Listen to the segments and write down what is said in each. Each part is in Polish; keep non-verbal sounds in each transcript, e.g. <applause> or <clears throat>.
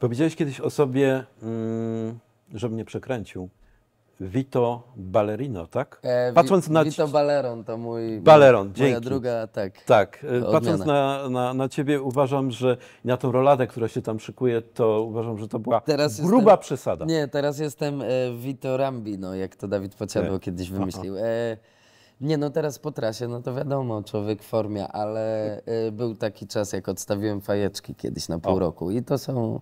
Powiedziałeś kiedyś o sobie, mm, że mnie przekręcił. Vito Ballerino, tak? E, patrząc na Vito Balleron to mój. Balleron, moja dzięki. druga, tak. Tak. E, Odmiana. Patrząc na, na, na ciebie, uważam, że na tą roladę, która się tam szykuje, to uważam, że to była teraz gruba jestem, przesada. Nie, teraz jestem e, Vito Rambino, jak to Dawid Pociadło e. kiedyś wymyślił. E, nie, no teraz po trasie, no to wiadomo, człowiek w formie, ale y, był taki czas, jak odstawiłem fajeczki kiedyś na pół o. roku i to są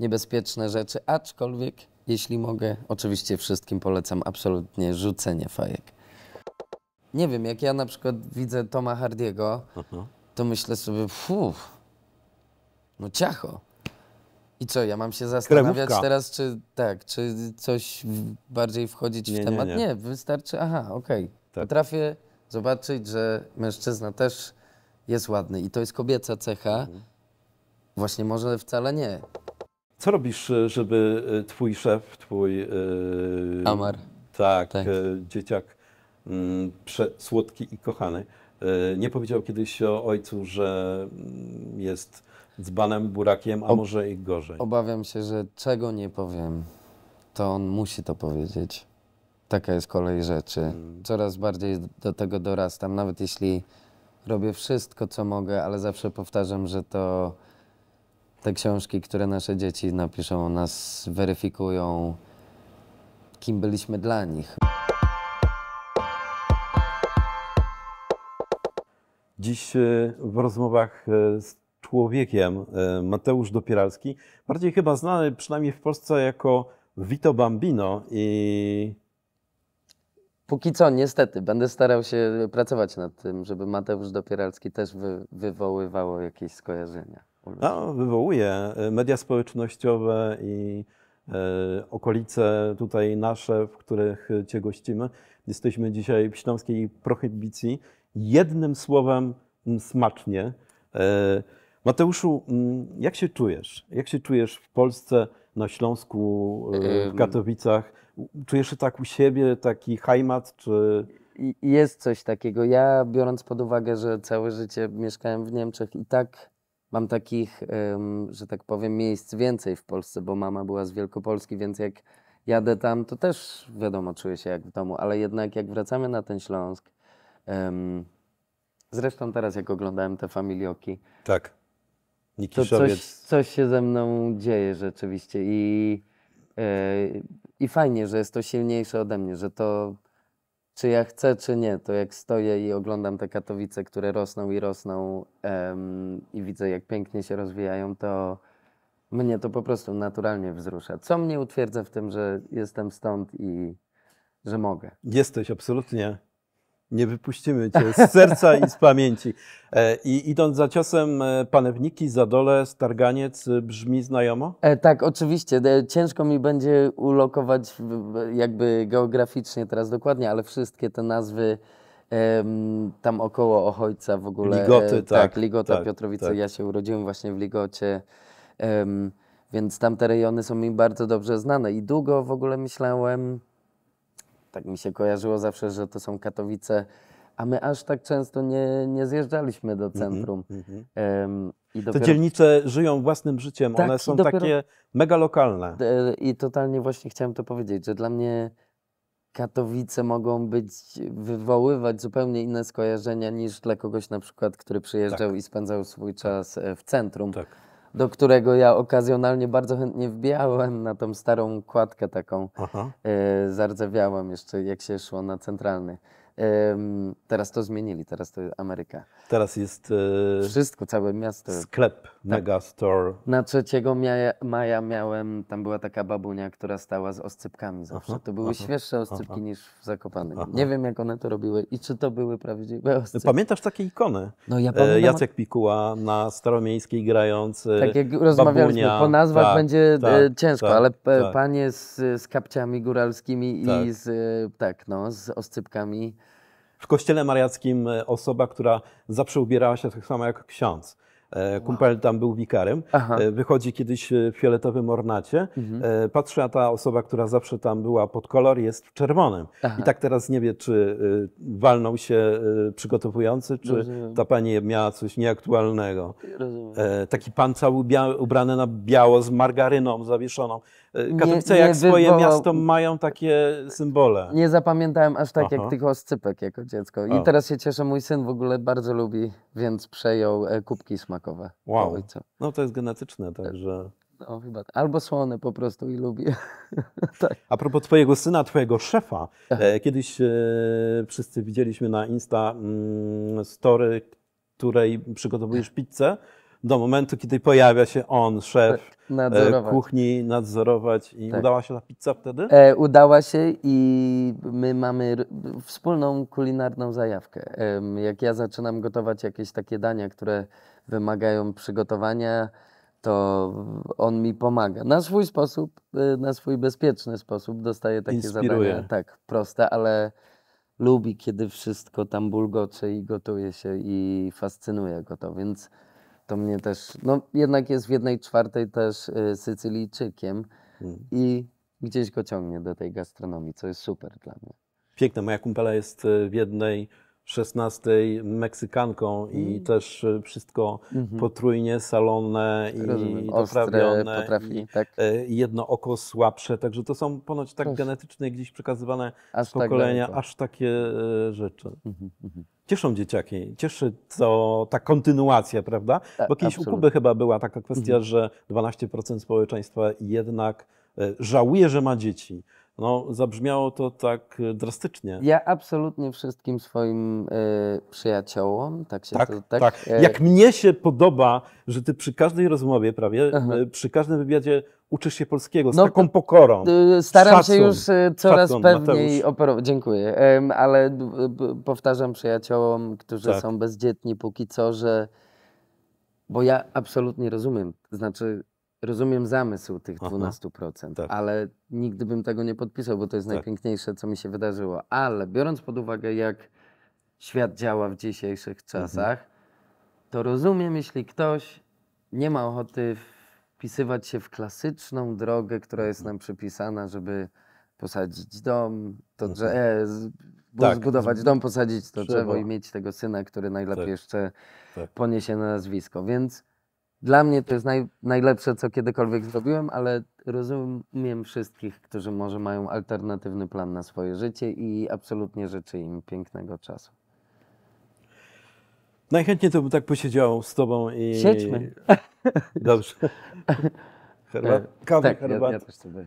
niebezpieczne rzeczy, aczkolwiek, jeśli mogę, oczywiście wszystkim polecam absolutnie rzucenie fajek. Nie wiem, jak ja na przykład widzę Toma Hardiego, mhm. to myślę sobie, fuf, no ciacho. I co, ja mam się zastanawiać Kremówka. teraz, czy tak, czy coś bardziej wchodzić nie, w temat? Nie, nie. nie wystarczy, aha, okej. Okay. Tak. Potrafię zobaczyć, że mężczyzna też jest ładny i to jest kobieca cecha. Mhm. Właśnie może wcale nie. Co robisz, e, żeby e, twój szef, twój... Yy, Amar. Tak, tak. Yy, dzieciak yy, słodki i kochany. nie powiedział kiedyś o ojcu, że mm, jest dzbanem, burakiem, a o, może i gorzej. Obawiam się, że czego nie powiem, to on musi to powiedzieć. Taka jest kolej rzeczy. Mm. Coraz bardziej do tego dorastam, nawet jeśli robię wszystko, co mogę, ale zawsze powtarzam, że to te książki, które nasze dzieci napiszą o nas, weryfikują, kim byliśmy dla nich. Dziś e, w rozmowach e, z człowiekiem e, Mateusz Dopieralski, bardziej chyba znany przynajmniej w Polsce jako Vito Bambino i Póki co, niestety, będę starał się pracować nad tym, żeby Mateusz Dopieralski też wy, wywoływało jakieś skojarzenia. No, wywołuje. Media społecznościowe i e, okolice tutaj nasze, w których Cię gościmy. Jesteśmy dzisiaj w śląskiej prohibicji. Jednym słowem smacznie. E, Mateuszu, jak się czujesz? Jak się czujesz w Polsce, na Śląsku, e, w Katowicach? czujesz się tak u siebie, taki hajmat, czy... Jest coś takiego. Ja biorąc pod uwagę, że całe życie mieszkałem w Niemczech i tak mam takich, że tak powiem, miejsc więcej w Polsce, bo mama była z Wielkopolski, więc jak jadę tam, to też wiadomo, czuję się jak w domu, ale jednak jak wracamy na ten Śląsk, um, zresztą teraz jak oglądałem te familioki, tak. Nikiszowiec. to coś, coś się ze mną dzieje rzeczywiście i Yy, I fajnie, że jest to silniejsze ode mnie, że to czy ja chcę, czy nie, to jak stoję i oglądam te Katowice, które rosną i rosną i widzę, jak pięknie się rozwijają, to mnie to po prostu naturalnie wzrusza. Co mnie utwierdza w tym, że jestem stąd i że mogę. Jesteś absolutnie nie wypuścimy cię z serca i z pamięci. E, I idąc za ciosem e, panewniki, za dole, Starganiec, e, brzmi znajomo? tak, oczywiście. Ciężko mi będzie ulokować jakby geograficznie teraz dokładnie, ale wszystkie te nazwy tam około Ochojca w ogóle. Ligoty, tak. Tak, Ligota, tak, Piotrowice. Tak. Ja się urodziłem właśnie w Ligocie. więc tamte rejony są mi bardzo dobrze znane i długo w ogóle myślałem, tak mi się kojarzyło zawsze, że to są Katowice, a my aż tak często nie, nie zjeżdżaliśmy do mhm, centrum. Mm -hmm. um, i dopiero... Te dzielnice żyją własnym życiem, tak, one są dopiero... takie mega lokalne. E, I totalnie właśnie chciałem to powiedzieć, że dla mnie Katowice mogą być, wywoływać zupełnie inne skojarzenia niż dla kogoś na przykład, który przyjeżdżał tak. i spędzał swój tak. czas e, w centrum. Tak do którego ja okazjonalnie bardzo chętnie wbijałem na tą starą kładkę taką. Aha. E, zardzewiałem jeszcze, jak się szło na centralny. E, teraz to zmienili, teraz to jest Ameryka. Teraz jest... E, Wszystko, całe miasto. Sklep tak. Megastore. Na 3 maja, maja miałem, tam była taka babunia, która stała z oscypkami zawsze. Aha, to były aha, świeższe oscypki aha, niż w Zakopanych. Nie wiem, jak one to robiły i czy to były prawdziwe e, oscypki. Pamiętasz takie ikony? No, ja e, pamiętam... Jacek Pikuła na Staromiejskiej grając e, Tak jak rozmawialiśmy, babunia. po nazwach tak, będzie tak, ciężko, tak, ale tak. panie z, z kapciami góralskimi i tak. z, tak, no, z oscypkami. W kościele mariackim osoba, która zawsze ubierała się tak samo jak ksiądz E, kumpel tam był wikarem. Aha. E, wychodzi kiedyś e, w fioletowym ornacie. Mhm. Patrzy, a ta osoba, która zawsze tam była pod kolor, jest w czerwonym. Aha. I tak teraz nie wie, czy walnął się przygotowujący, czy Rozumiem. ta pani miała coś nieaktualnego. Rozumiem. Taki pan cały ubrany na biało z margaryną zawieszoną. Katowice nie, nie jak swoje wywołał... miasto mają takie symbole. Nie zapamiętałem aż tak Aha. jak tylko oscypek jako dziecko. O. I teraz się cieszę, mój syn w ogóle bardzo lubi, więc przejął e, kubki smakowe. Wow. Ojca. No to jest genetyczne, e, także... No, chyba. Tak. Albo słone po prostu i lubię. <laughs> tak. A propos twojego syna, twojego szefa. Tak. E, kiedyś wszyscy widzieliśmy na Insta mm, story, której przygotowujesz tak. pizzę do momentu, kiedy pojawia się on, szef tak, nadzorować. E, kuchni, nadzorować. I tak. udała się ta pizza wtedy? E, udała się i my mamy wspólną kulinarną zajawkę. E, jak ja zaczynam gotować jakieś takie dania, które wymagają przygotowania, to on mi pomaga. Na swój sposób, e, na swój bezpieczny sposób dostaje takie Inspiruje. zadania. Tak, proste, ale lubi, kiedy wszystko tam bulgocze i gotuje się i fascynuje go to, więc to mnie też, no jednak jest w jednej czwartej też y, Sycylijczykiem mm. i gdzieś go ciągnie do tej gastronomii, co jest super dla mnie. Piękne, moja kumpela jest y, w jednej 16 Meksykanką i mm. też e, wszystko mm -hmm. potrójnie, salone i doprawione. Potrafi, tak. E, jedno oko słabsze, także to są ponoć tak Proszę. genetycznie gdzieś przekazywane aż z tak pokolenia, tak aż takie e, rzeczy. Mm -hmm. Cieszą dzieciaki, cieszy to ta kontynuacja, prawda? Bo kiedyś absolutnie. u Kuby chyba była taka kwestia, -hmm. że 12% społeczeństwa jednak żałuje, że ma dzieci. No, zabrzmiało to tak e, drastycznie. Ja absolutnie wszystkim swoim y, przyjaciołom, tak się tak, to... Tak, tak. E, Jak mnie się podoba, że ty przy każdej rozmowie prawie, przy każdym wywiadzie uczysz się polskiego z no, taką pokorą. Staram szacun, się już coraz szacun, pewniej operować. Dziękuję. Ale powtarzam przyjaciołom, którzy tak. są bezdzietni póki co, że... Bo ja absolutnie rozumiem. Znaczy Rozumiem zamysł tych 12%, tak. ale nigdy bym tego nie podpisał, bo to jest tak. najpiękniejsze, co mi się wydarzyło. Ale biorąc pod uwagę, jak świat działa w dzisiejszych mhm. czasach, mhm. to rozumiem, jeśli ktoś nie ma ochoty wpisywać się w klasyczną drogę, która jest mhm. nam przypisana, żeby posadzić dom, to drze- mhm. e, z- tak. zbudować dom, posadzić to drzewo i mieć tego syna, który najlepiej tak. jeszcze tak. poniesie na nazwisko. Więc dla mnie to jest naj, najlepsze, co kiedykolwiek zrobiłem, ale rozumiem wszystkich, którzy może mają alternatywny plan na swoje życie i absolutnie życzę im pięknego czasu. Najchętniej to bym tak posiedział z tobą i. Siedźmy. <laughs> Dobrze. Herbat. E, kawy, tak, herbat. Ja, ja też sobie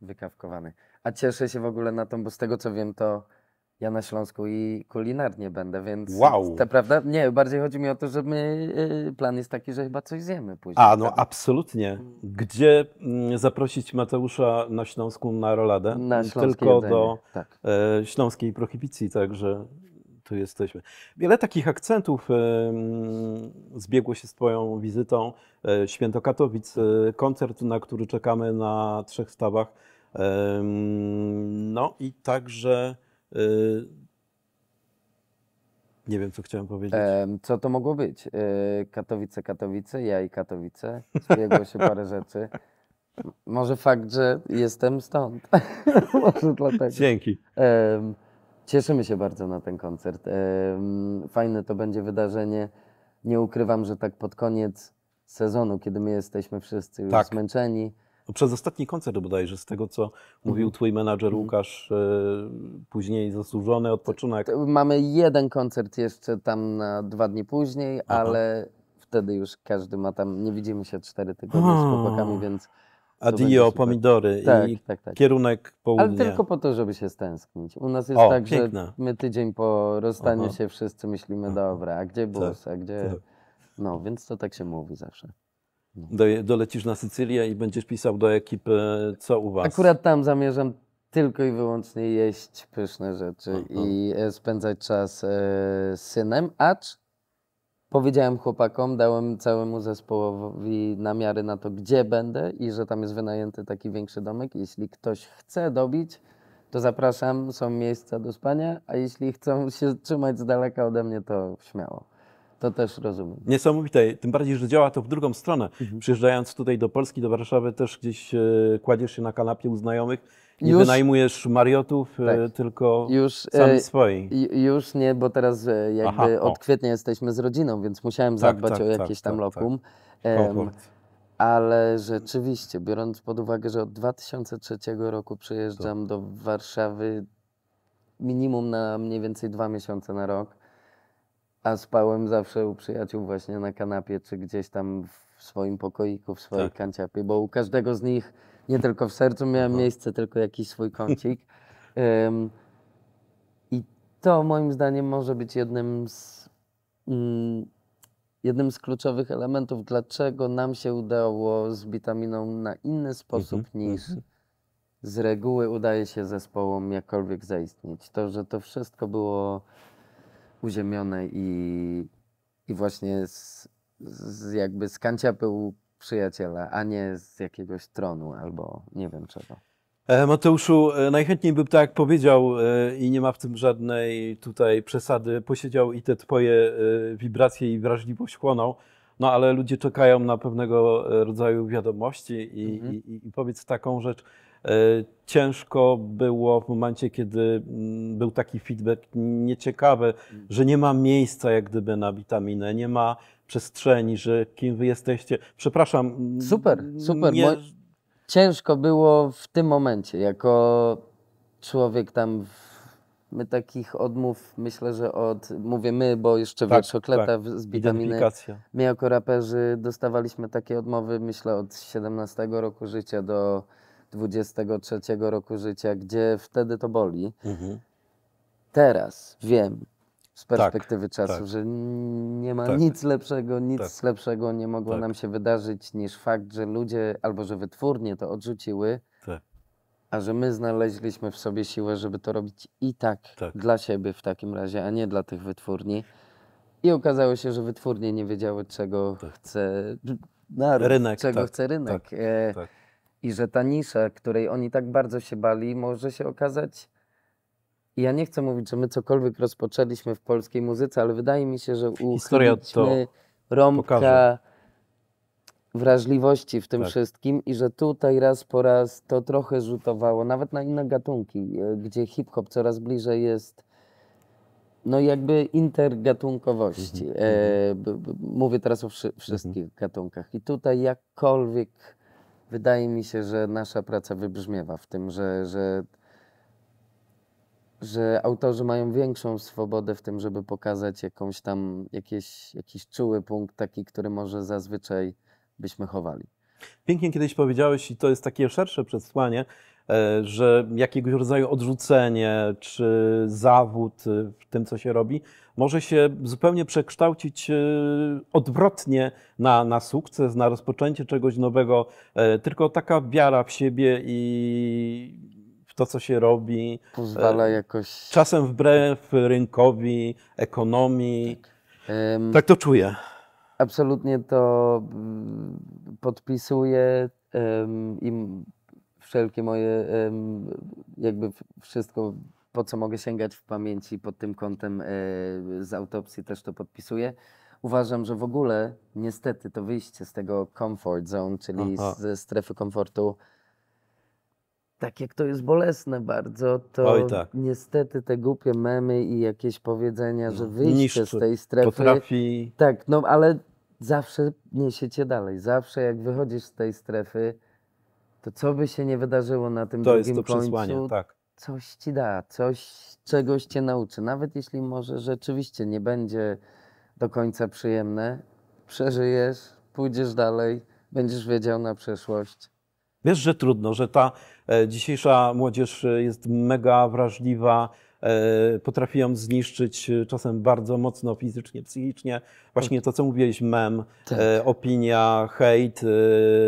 wykawkowany. A cieszę się w ogóle na to, bo z tego co wiem, to ja na Śląsku i kulinarnie będę, więc wow. te prawda? Nie, bardziej chodzi mi o to, że my, y, plan jest taki, że chyba coś zjemy później. A, no tak? absolutnie. Gdzie mm, zaprosić Mateusza na Śląsku na roladę? Na mm, Tylko jedzenie. do tak. E, śląskiej prohibicji, także tu jesteśmy. Wiele takich akcentów zbiegło się z Twoją wizytą. E, Święto Katowic, e, koncert, na który czekamy na trzech stawach. no i także Y, nie wiem, co chciałem powiedzieć. Co to mogło być? Y, Katowice, Katowice, ja i Katowice. Zbiegło się parę rzeczy. Może fakt, że jestem stąd. <laughs> Może dlatego. Dzięki. Cieszymy się bardzo na ten koncert. Fajne to będzie wydarzenie. Nie ukrywam, że tak pod koniec sezonu, kiedy my jesteśmy wszyscy już tak. zmęczeni, no, przez ostatni koncert bodajże, z tego co mówił mhm. twój menadżer mhm. Łukasz, e, później zasłużony odpoczynek. Mamy jeden koncert jeszcze tam na dwa dni później, Aha. ale wtedy już każdy ma tam, nie widzimy się cztery tygodnie z chłopakami, więc... Adio, pomidory tak, i tak, tak. kierunek południa. Ale tylko po to, żeby się stęsknić. U nas jest o, tak, piękne. że my tydzień po rozstaniu Aha. się wszyscy myślimy, dobre. dobra, a gdzie bus, tak. a gdzie... Tak. No, więc to tak się mówi zawsze dolecisz na Sycylię i będziesz pisał do ekipy, co u was. Akurat tam zamierzam tylko i wyłącznie jeść pyszne rzeczy i e, spędzać czas e, z synem, acz powiedziałem chłopakom, dałem całemu zespołowi namiary na to, gdzie będę i że tam jest wynajęty taki większy domek. Jeśli ktoś chce dobić, to zapraszam, są miejsca do spania, a jeśli chcą się trzymać z daleka ode mnie, to śmiało. To też rozumiem. Niesamowite, tym bardziej, że działa to w drugą stronę. Mhm. Przyjeżdżając tutaj do Polski, do Warszawy, też gdzieś e, kładziesz się na kanapie u znajomych, nie już, wynajmujesz mariotów, e, tak. tylko już, e, sami swoi. Już nie, bo teraz e, jakby Aha, od kwietnia jesteśmy z rodziną, więc musiałem tak, zadbać tak, tak, o jakieś tam tak, tak. lokum. Um, ale rzeczywiście, biorąc pod uwagę, że od 2003 roku przyjeżdżam do Warszawy minimum na mniej więcej dwa miesiące na rok, a spałem zawsze u przyjaciół właśnie na kanapie, czy gdzieś tam w swoim pokoiku, w swojej tak. kanciapie, bo u każdego z nich nie tylko w sercu miałem Aha. miejsce, tylko jakiś swój kącik. Um, I to moim zdaniem może być jednym z, mm, jednym z kluczowych elementów, dlaczego nam się udało z bitaminą na inny sposób mhm. niż mhm. z reguły udaje się zespołom jakkolwiek zaistnieć. To, że to wszystko było uziemione i, i właśnie z, z jakby z był przyjaciela, a nie z jakiegoś tronu albo nie wiem czego. E, Mateuszu, e, najchętniej bym tak powiedział e, i nie ma w tym żadnej tutaj przesady. Posiedział i te twoje wibracje i wrażliwość chłonął, no ale ludzie czekają na pewnego rodzaju wiadomości i, mhm. i, i powiedz taką rzecz, E, ciężko było w momencie, kiedy mm, był taki feedback nieciekawy, mm. że nie ma miejsca jak gdyby na witaminę, nie ma przestrzeni, że kim wy jesteście. Przepraszam. Mm, super, super. Nie... Ciężko było w tym momencie, jako człowiek tam w My takich odmów, myślę, że od, mówię my, bo jeszcze tak, wierszokleta tak. z witaminy. My jako raperzy dostawaliśmy takie odmowy, myślę, od 17 roku życia do 23 roku życia, gdzie wtedy to boli. Mhm. Teraz wiem z tak, perspektywy tak, czasu, tak. że nie ma tak. nic lepszego, nic tak. lepszego nie mogło tak. nam się wydarzyć niż fakt, że ludzie albo że wytwórnie to odrzuciły, a że my znaleźliśmy w sobie siłę, żeby to robić i tak, dla siebie w takim razie, a nie dla tych wytwórni. I okazało się, że wytwórnie nie wiedziały, czego chce naród, rynek, czego chce rynek. E, i że ta nisza, której oni tak bardzo się bali, może się okazać. I ja nie chcę mówić, że my cokolwiek rozpoczęliśmy w polskiej muzyce, ale wydaje mi się, że uchyliliśmy rąbka pokaże. wrażliwości w tym tak. wszystkim i że tutaj raz po raz to trochę rzutowało, nawet na inne gatunki, e, gdzie hip-hop coraz bliżej jest no jakby intergatunkowości. Mhm, mhm. e, b, b, mówię teraz o wszy wszystkich mhm. gatunkach. I tutaj jakkolwiek wydaje mi się, że nasza praca wybrzmiewa w tym, że, że, że autorzy mają większą swobodę w tym, żeby pokazać jakąś tam, jakieś, jakiś czuły punkt taki, który może zazwyczaj byśmy chowali. Pięknie kiedyś powiedziałeś, i to jest takie szersze przesłanie, E, że jakiegoś rodzaju odrzucenie czy zawód e, w tym, co się robi, może się zupełnie przekształcić e, odwrotnie na, na sukces, na rozpoczęcie czegoś nowego. Tylko taka wiara w siebie i w to, co się robi, pozwala jakoś. Czasem wbrew rynkowi, ekonomii. Tak, tak to czuję. Absolutnie to mm, podpisuję um, wszelkie moje, jakby wszystko, po co mogę sięgać w pamięci pod tym kątem e, z autopsji, też to podpisuję. Uważam, że w ogóle niestety to wyjście z tego comfort zone, czyli Aha. ze strefy komfortu, tak jak to jest bolesne bardzo, to Oj, tak. niestety te głupie memy i jakieś powiedzenia, że no, wyjście Niszczy, z tej strefy. Potrafi... Tak, no ale zawsze niesiecie dalej. Zawsze jak wychodzisz z tej strefy, to co by się nie wydarzyło na tym to drugim końcu, tak. coś ci da, coś, czegoś cię nauczy. Nawet jeśli może rzeczywiście nie będzie do końca przyjemne, przeżyjesz, pójdziesz dalej, będziesz wiedział na przeszłość. Wiesz, że trudno, że ta e, dzisiejsza młodzież e, jest mega wrażliwa, E, potrafią zniszczyć e, czasem bardzo mocno fizycznie, psychicznie. Właśnie tak. to, co mówiłeś, mem, e, tak. opinia, hejt,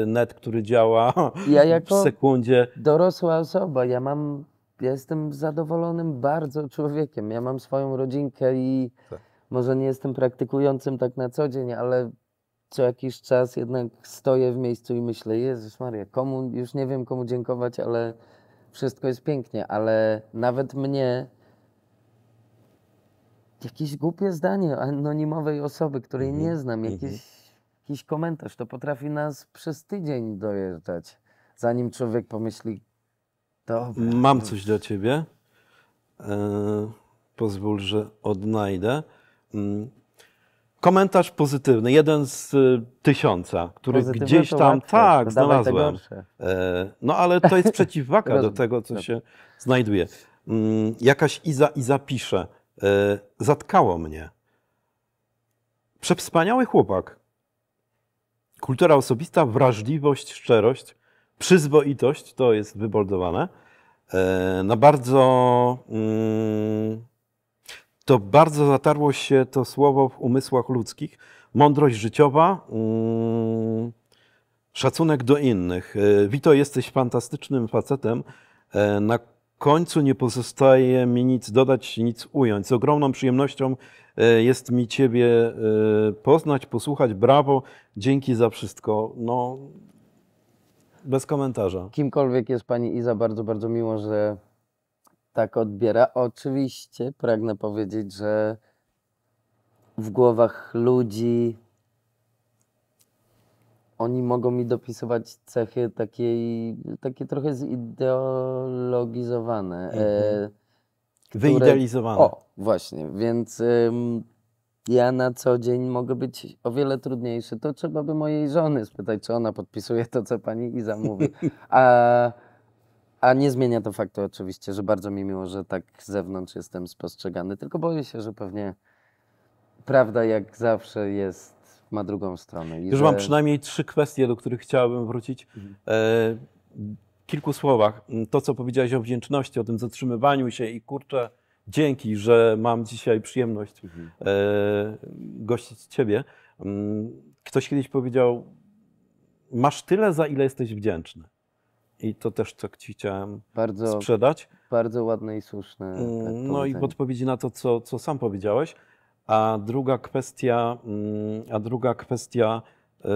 net, który działa ja jako w sekundzie. dorosła osoba, ja mam, ja jestem zadowolonym bardzo człowiekiem. Ja mam swoją rodzinkę i tak. może nie jestem praktykującym tak na co dzień, ale co jakiś czas jednak stoję w miejscu i myślę, Jezus Maria, komu, już nie wiem komu dziękować, ale wszystko jest pięknie, ale nawet mnie jakieś głupie zdanie anonimowej osoby, której mhm, nie znam, mhm. jakiś, jakiś komentarz, to potrafi nas przez tydzień dojeżdżać, zanim człowiek pomyśli, to. Mam no coś dla ciebie. E, pozwól, że odnajdę. Mm, komentarz pozytywny, jeden z y, tysiąca, który pozytywny gdzieś tam, łatwe, tak, no znalazłem. E, no ale to jest <laughs> przeciwwaga do tego, co się znajduje. Mm, jakaś Iza, Iza pisze. E, zatkało mnie. Przewspaniały chłopak. Kultura osobista, wrażliwość, szczerość, przyzwoitość, to jest wyboldowane. E, na bardzo. Mm, to bardzo zatarło się to słowo w umysłach ludzkich. Mądrość życiowa, mm, szacunek do innych. E, Wito, jesteś fantastycznym facetem, na końcu nie pozostaje mi nic dodać, nic ująć. Z ogromną przyjemnością e, jest mi Ciebie e, poznać, posłuchać. Brawo, dzięki za wszystko. No, bez komentarza. Kimkolwiek jest Pani Iza, bardzo, bardzo miło, że tak odbiera. Oczywiście pragnę powiedzieć, że w głowach ludzi, oni mogą mi dopisywać cechy takiej, takie trochę zideologizowane. E, mhm. E, które... Wyidealizowane. O, właśnie, więc ym, ja na co dzień mogę być o wiele trudniejszy. To trzeba by mojej żony spytać, czy ona podpisuje to, co pani Iza mówi. A, a nie zmienia to faktu oczywiście, że bardzo mi miło, że tak z zewnątrz jestem spostrzegany, tylko boję się, że pewnie prawda jak zawsze jest ma drugą stronę. I Już że... mam przynajmniej trzy kwestie, do których chciałabym wrócić. Mhm. E, w kilku słowach. To, co powiedziałeś o wdzięczności, o tym zatrzymywaniu się i kurczę, dzięki, że mam dzisiaj przyjemność mhm. e, gościć Ciebie. Mm, ktoś kiedyś powiedział, masz tyle, za ile jesteś wdzięczny. I to też tak ci chciałem bardzo, sprzedać. Bardzo ładne i słuszne. Mm, no i w odpowiedzi na to, co, co sam powiedziałeś, a druga kwestia, mm, a druga kwestia e,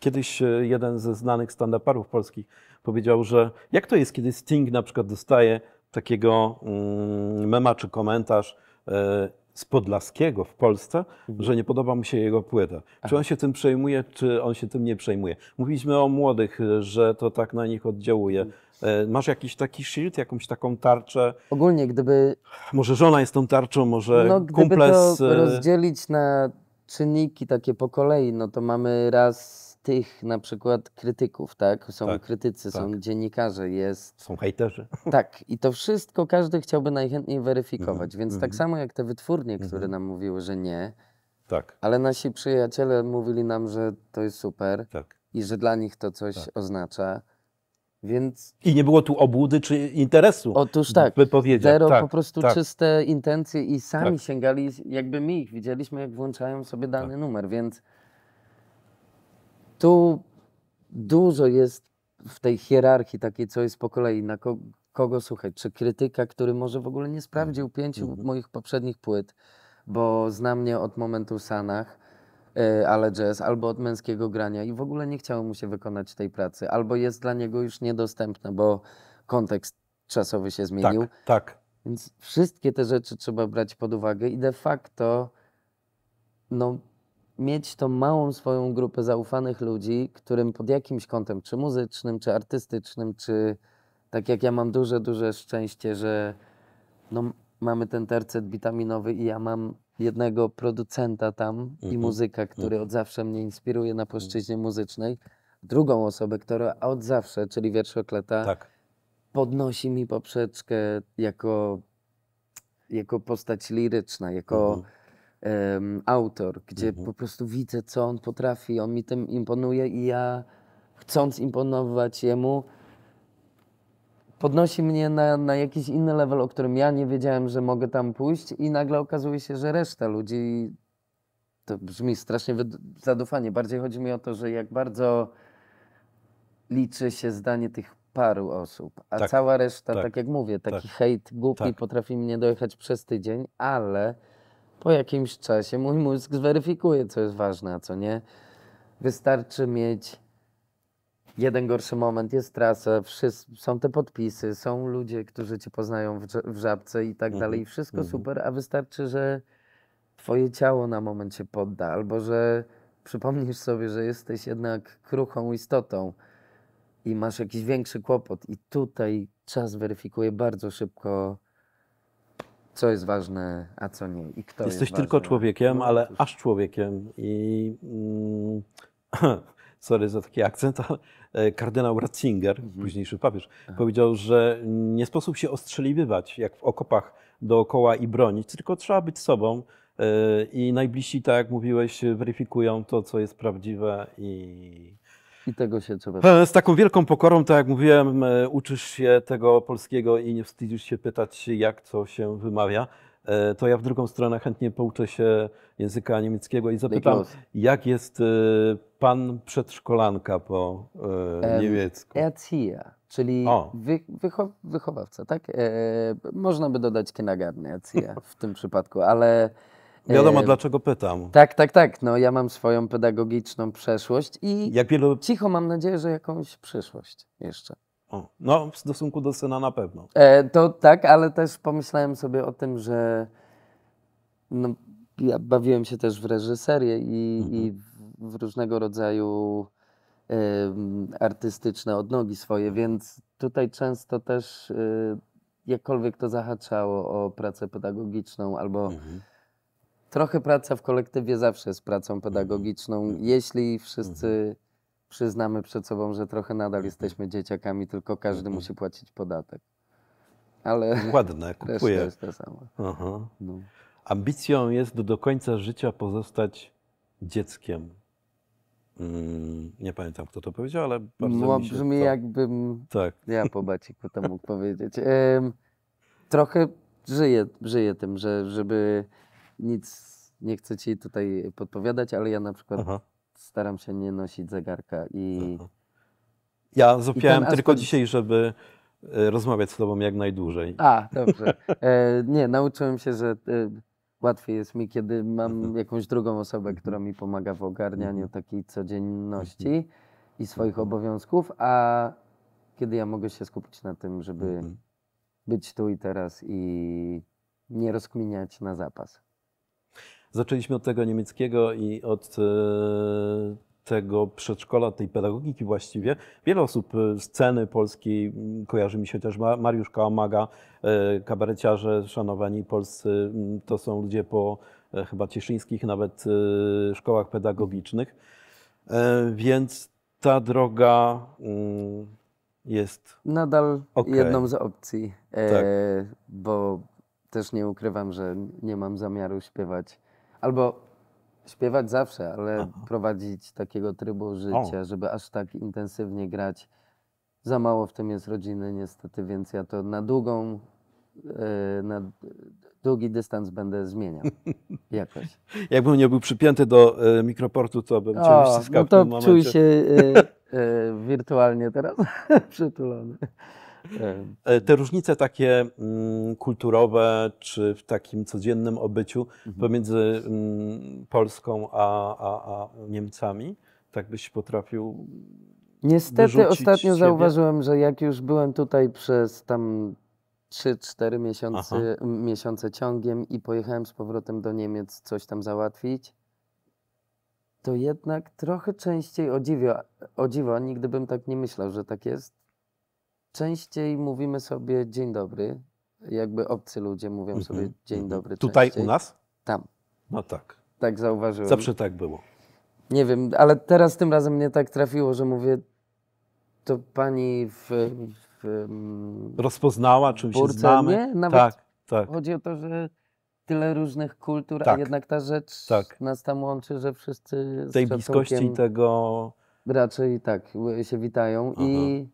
kiedyś e, jeden ze znanych standardarów polskich powiedział, że jak to jest, kiedy Sting na przykład dostaje takiego mm, mema czy komentarz e, z Podlaskiego w Polsce, mhm. że nie podoba mu się jego płyta. Czy on się tym przejmuje, czy on się tym nie przejmuje? Mówiliśmy o młodych, że to tak na nich oddziałuje. Mhm. E, masz jakiś taki shield, jakąś taką tarczę? Ogólnie, gdyby. Może żona jest tą tarczą, może no, gdyby to e, rozdzielić na czynniki takie po kolei, no to mamy raz tych na przykład krytyków, tak? Są tak, krytycy, tak. są dziennikarze, jest... Są hejterzy. Tak, i to wszystko każdy chciałby najchętniej weryfikować, mhm. więc tak mhm. samo jak te wytwórnie, które mhm. nam mówiły, że nie, tak. ale nasi przyjaciele mówili nam, że to jest super tak. i że dla nich to coś tak. oznacza. Więc... I nie było tu obłudy czy interesu. Otóż tak. Zero tak, po prostu tak. czyste intencje i sami tak. sięgali, jakby my ich widzieliśmy, jak włączają sobie dany tak. numer, więc tu dużo jest w tej hierarchii takiej, co jest po kolei, na ko kogo słuchać. Czy krytyka, który może w ogóle nie sprawdził pięciu mhm. moich poprzednich płyt, bo zna mnie od momentu w Sanach, E, ale jazz, albo od męskiego grania i w ogóle nie chciało mu się wykonać tej pracy, albo jest dla niego już niedostępna, bo kontekst czasowy się zmienił. Tak, tak. Więc wszystkie te rzeczy trzeba brać pod uwagę i de facto no, mieć tą małą swoją grupę zaufanych ludzi, którym pod jakimś kątem, czy muzycznym, czy artystycznym, czy tak jak ja mam duże, duże szczęście, że no, mamy ten tercet witaminowy i ja mam jednego producenta tam i mhm. muzyka, który mhm. od zawsze mnie inspiruje na mhm. płaszczyźnie muzycznej. Drugą osobę, która od zawsze, czyli wierszokleta, tak. podnosi mi poprzeczkę jako, jako postać liryczna, jako um, autor, gdzie po prostu widzę, co on potrafi, on mi tym imponuje i ja chcąc imponować jemu, podnosi mnie na, na jakiś inny level, o którym ja nie wiedziałem, że mogę tam pójść i nagle okazuje się, że reszta ludzi, to brzmi strasznie zadufanie, bardziej chodzi mi o to, że jak bardzo liczy się zdanie tych paru osób, a tak, cała reszta, tak, tak, jak mówię, tak, taki tak, hejt głupi tak. potrafi mnie dojechać przez tydzień, ale po jakimś czasie mój mózg zweryfikuje, co jest ważne, a co nie. Wystarczy mieć jeden gorszy moment, jest trasa, są te podpisy, są ludzie, którzy cię poznają w, żabce i tak mhm. dalej. I wszystko mhm. super, a wystarczy, że twoje ciało na moment się podda, albo że przypomnisz sobie, że jesteś jednak kruchą istotą i masz jakiś większy kłopot. I tutaj czas weryfikuje bardzo szybko, co jest ważne, a co nie. I kto Jesteś jest tylko ważny. człowiekiem, no, ale aż człowiekiem. I mm, <clears throat> <clears throat> sorry za taki akcent, ale e, kardynał Ratzinger, mhm. późniejszy papież, Aha. Tak. powiedział, że nie sposób się ostrzeliwywać, jak w okopach dookoła i bronić, tylko trzeba być sobą e, i najbliżsi, tak jak mówiłeś, weryfikują to, co jest prawdziwe i... I tego się trzeba... Z taką wielką pokorą, tak jak mówiłem, e, uczysz się tego polskiego i nie wstydzisz się pytać, jak co się wymawia. E, to ja w drugą stronę chętnie pouczę się języka niemieckiego i zapytam, jak jest e, pan przedszkolanka po e, niemiecku? Erzieher, czyli wy, wychow, wychowawca, tak? można by dodać kindergarten Erzieher w tym przypadku, ale... Wiadomo, dlaczego pytam. Tak, tak, tak. No, ja mam swoją pedagogiczną przeszłość i Jak wielu... cicho mam nadzieję, że jakąś przyszłość jeszcze no, w stosunku do syna na pewno. E, to tak, ale też pomyślałem sobie o tym, że no, ja bawiłem się też w reżyserię i, mhm. i w, różnego rodzaju y, artystyczne odnogi swoje, więc tutaj często też y, jakkolwiek to zahaczało o pracę pedagogiczną albo mhm. trochę praca w kolektywie zawsze jest pracą pedagogiczną, mhm. jeśli wszyscy mhm przyznamy przed sobą, że trochę nadal mhm. jesteśmy dzieciakami, tylko każdy mhm. musi płacić podatek. Ale Ładne, <laughs> kupuję. jest to samo. No. Ambicją jest do końca życia pozostać dzieckiem. Mm, nie pamiętam, kto to powiedział, ale bardzo no, mi się brzmi to... jakbym tak. ja po <laughs> baciku to mógł powiedzieć. trochę żyję, żyję tym, że żeby nic nie chcę ci tutaj podpowiadać, ale ja na przykład Aha staram się nie nosić zegarka i... Ja zupiałem aspekt... tylko dzisiaj, żeby e, rozmawiać z tobą jak najdłużej. A, dobrze. E, nie, nauczyłem się, że e, łatwiej jest mi, kiedy mam mhm. jakąś drugą osobę, mhm. która mi pomaga w ogarnianiu mhm. takiej codzienności i swoich obowiązków, a kiedy ja mogę się skupić na tym, żeby być tu i teraz i nie rozkminiać na zapas. Zaczęliśmy od tego niemieckiego i od e, tego przedszkola, tej pedagogiki właściwie. Wiele osób z e, sceny polskiej mm, kojarzy mi się też Mariusz Kałamaga, e, kabareciarze szanowani polscy, mm, to są ludzie po chyba cieszyńskich nawet szkołach pedagogicznych. Więc ta droga mm, jest. Nadal okay. jedną z opcji, tak. bo też nie ukrywam, że nie mam zamiaru śpiewać Albo śpiewać zawsze, ale Aha. prowadzić takiego trybu życia, o. żeby aż tak intensywnie grać. Za mało w tym jest rodziny niestety, więc ja to na długą, e, na długi dystans będę zmieniał <laughs> jakoś. Jakbym nie był przypięty do e, mikroportu, to bym cię o, no to w się e, <laughs> wirtualnie teraz <laughs> przytulony. E, te różnice takie mm, kulturowe, czy w takim codziennym obyciu mhm. pomiędzy mm, Polską a, a, a Niemcami, tak byś potrafił. Niestety ostatnio zauważyłem, że jak już byłem tutaj przez tam 3-4 miesiące, miesiące ciągiem i pojechałem z powrotem do Niemiec coś tam załatwić, to jednak trochę częściej o dziwo, o dziwo, nigdy bym tak nie myślał, że tak jest Częściej mówimy sobie dzień dobry, jakby obcy ludzie mówią mm -hmm. sobie dzień mhm. dobry. Tutaj częściej. u nas? Tam. No tak. Tak zauważyłem. Zawsze tak było. Nie wiem, ale teraz tym razem mnie tak trafiło, że mówię, to pani w. w mm, Rozpoznała, czym się znamy. Nie? Nawet tak, tak. Chodzi o to, że tyle różnych kultur, tak. a jednak ta rzecz tak. nas tam łączy, że wszyscy. Z tej bliskości tego. Raczej tak y, się witają. Aha. I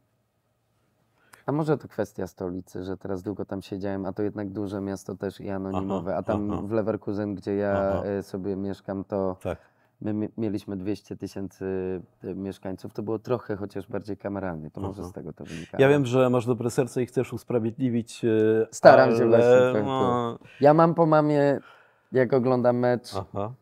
a może to kwestia stolicy, że teraz długo tam siedziałem, a to jednak duże miasto też i anonimowe. Aha, a tam aha. w Leverkusen, gdzie ja aha. E, sobie mieszkam, to tak. my mieliśmy 200 tysięcy e, mieszkańców. To było trochę chociaż bardziej kameralnie. To może z tego to wynika. Ja wiem, że masz dobre serce i chcesz usprawiedliwić. E, Staram ale... się właśnie. Tak, no... Tak. Ja mam po mamie, jak oglądam mecz. Aha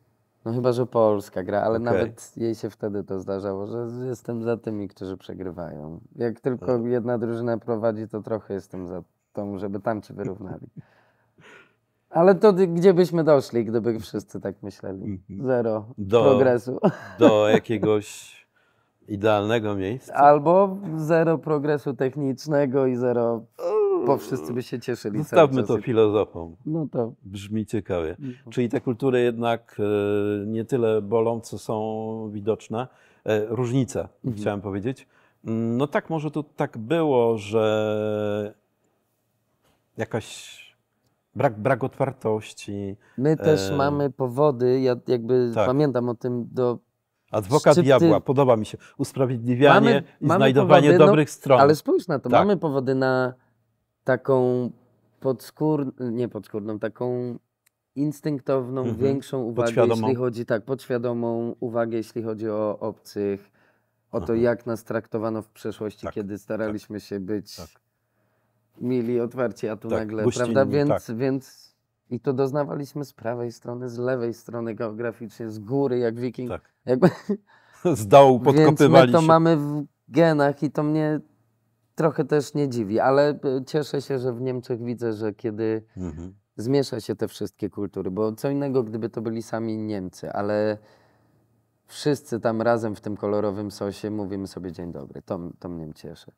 no chyba, że Polska gra, ale okay. nawet jej się wtedy to zdarzało, że jestem za tymi, którzy przegrywają. Jak tylko no. jedna drużyna prowadzi, to trochę jestem za tą, żeby tam ci wyrównali. <laughs> Ale to gdzie byśmy doszli, gdyby wszyscy tak myśleli? Mhm. Zero do, progresu. Do <laughs> jakiegoś idealnego miejsca. Albo zero progresu technicznego i zero bo wszyscy by się cieszyli. Zostawmy to filozofom. No to... Brzmi ciekawie. No Czyli te kultury jednak e, nie tyle bolą, co są widoczne. E, różnice, mhm. chciałem powiedzieć. Mm, no tak, może to tak było, że jakaś brak, brak otwartości. My też e... mamy powody, ja jakby tak. pamiętam o tym do. Adwokat szczypty... diabła, podoba mi się. Usprawiedliwianie mamy, i mamy znajdowanie powody, no, dobrych no, stron. Ale spójrz na to, tak. mamy powody na taką podskórną, nie podskórną, taką instynktowną, mhm. większą uwagę, jeśli chodzi, tak, podświadomą uwagę, jeśli chodzi o obcych, o to, Aha. Mhm. jak nas traktowano w przeszłości, tak, kiedy tak. staraliśmy tak, się być tak. mili, otwarci, a tu tak, nagle, gościnni, prawda? Więc, tak. więc i to doznawaliśmy z prawej strony, z lewej strony geograficznie, z góry, jak wiking. Tak. Jakby... <laughs> Z dołu podkopywali Więc my to się. mamy w genach i to mnie trochę też nie dziwi, ale e, cieszę się, że w Niemczech widzę, że kiedy mhm. zmiesza się te wszystkie kultury, bo co innego, gdyby to byli sami Niemcy, ale wszyscy tam razem w tym kolorowym sosie mówimy sobie dzień dobry. To, to mnie cieszy.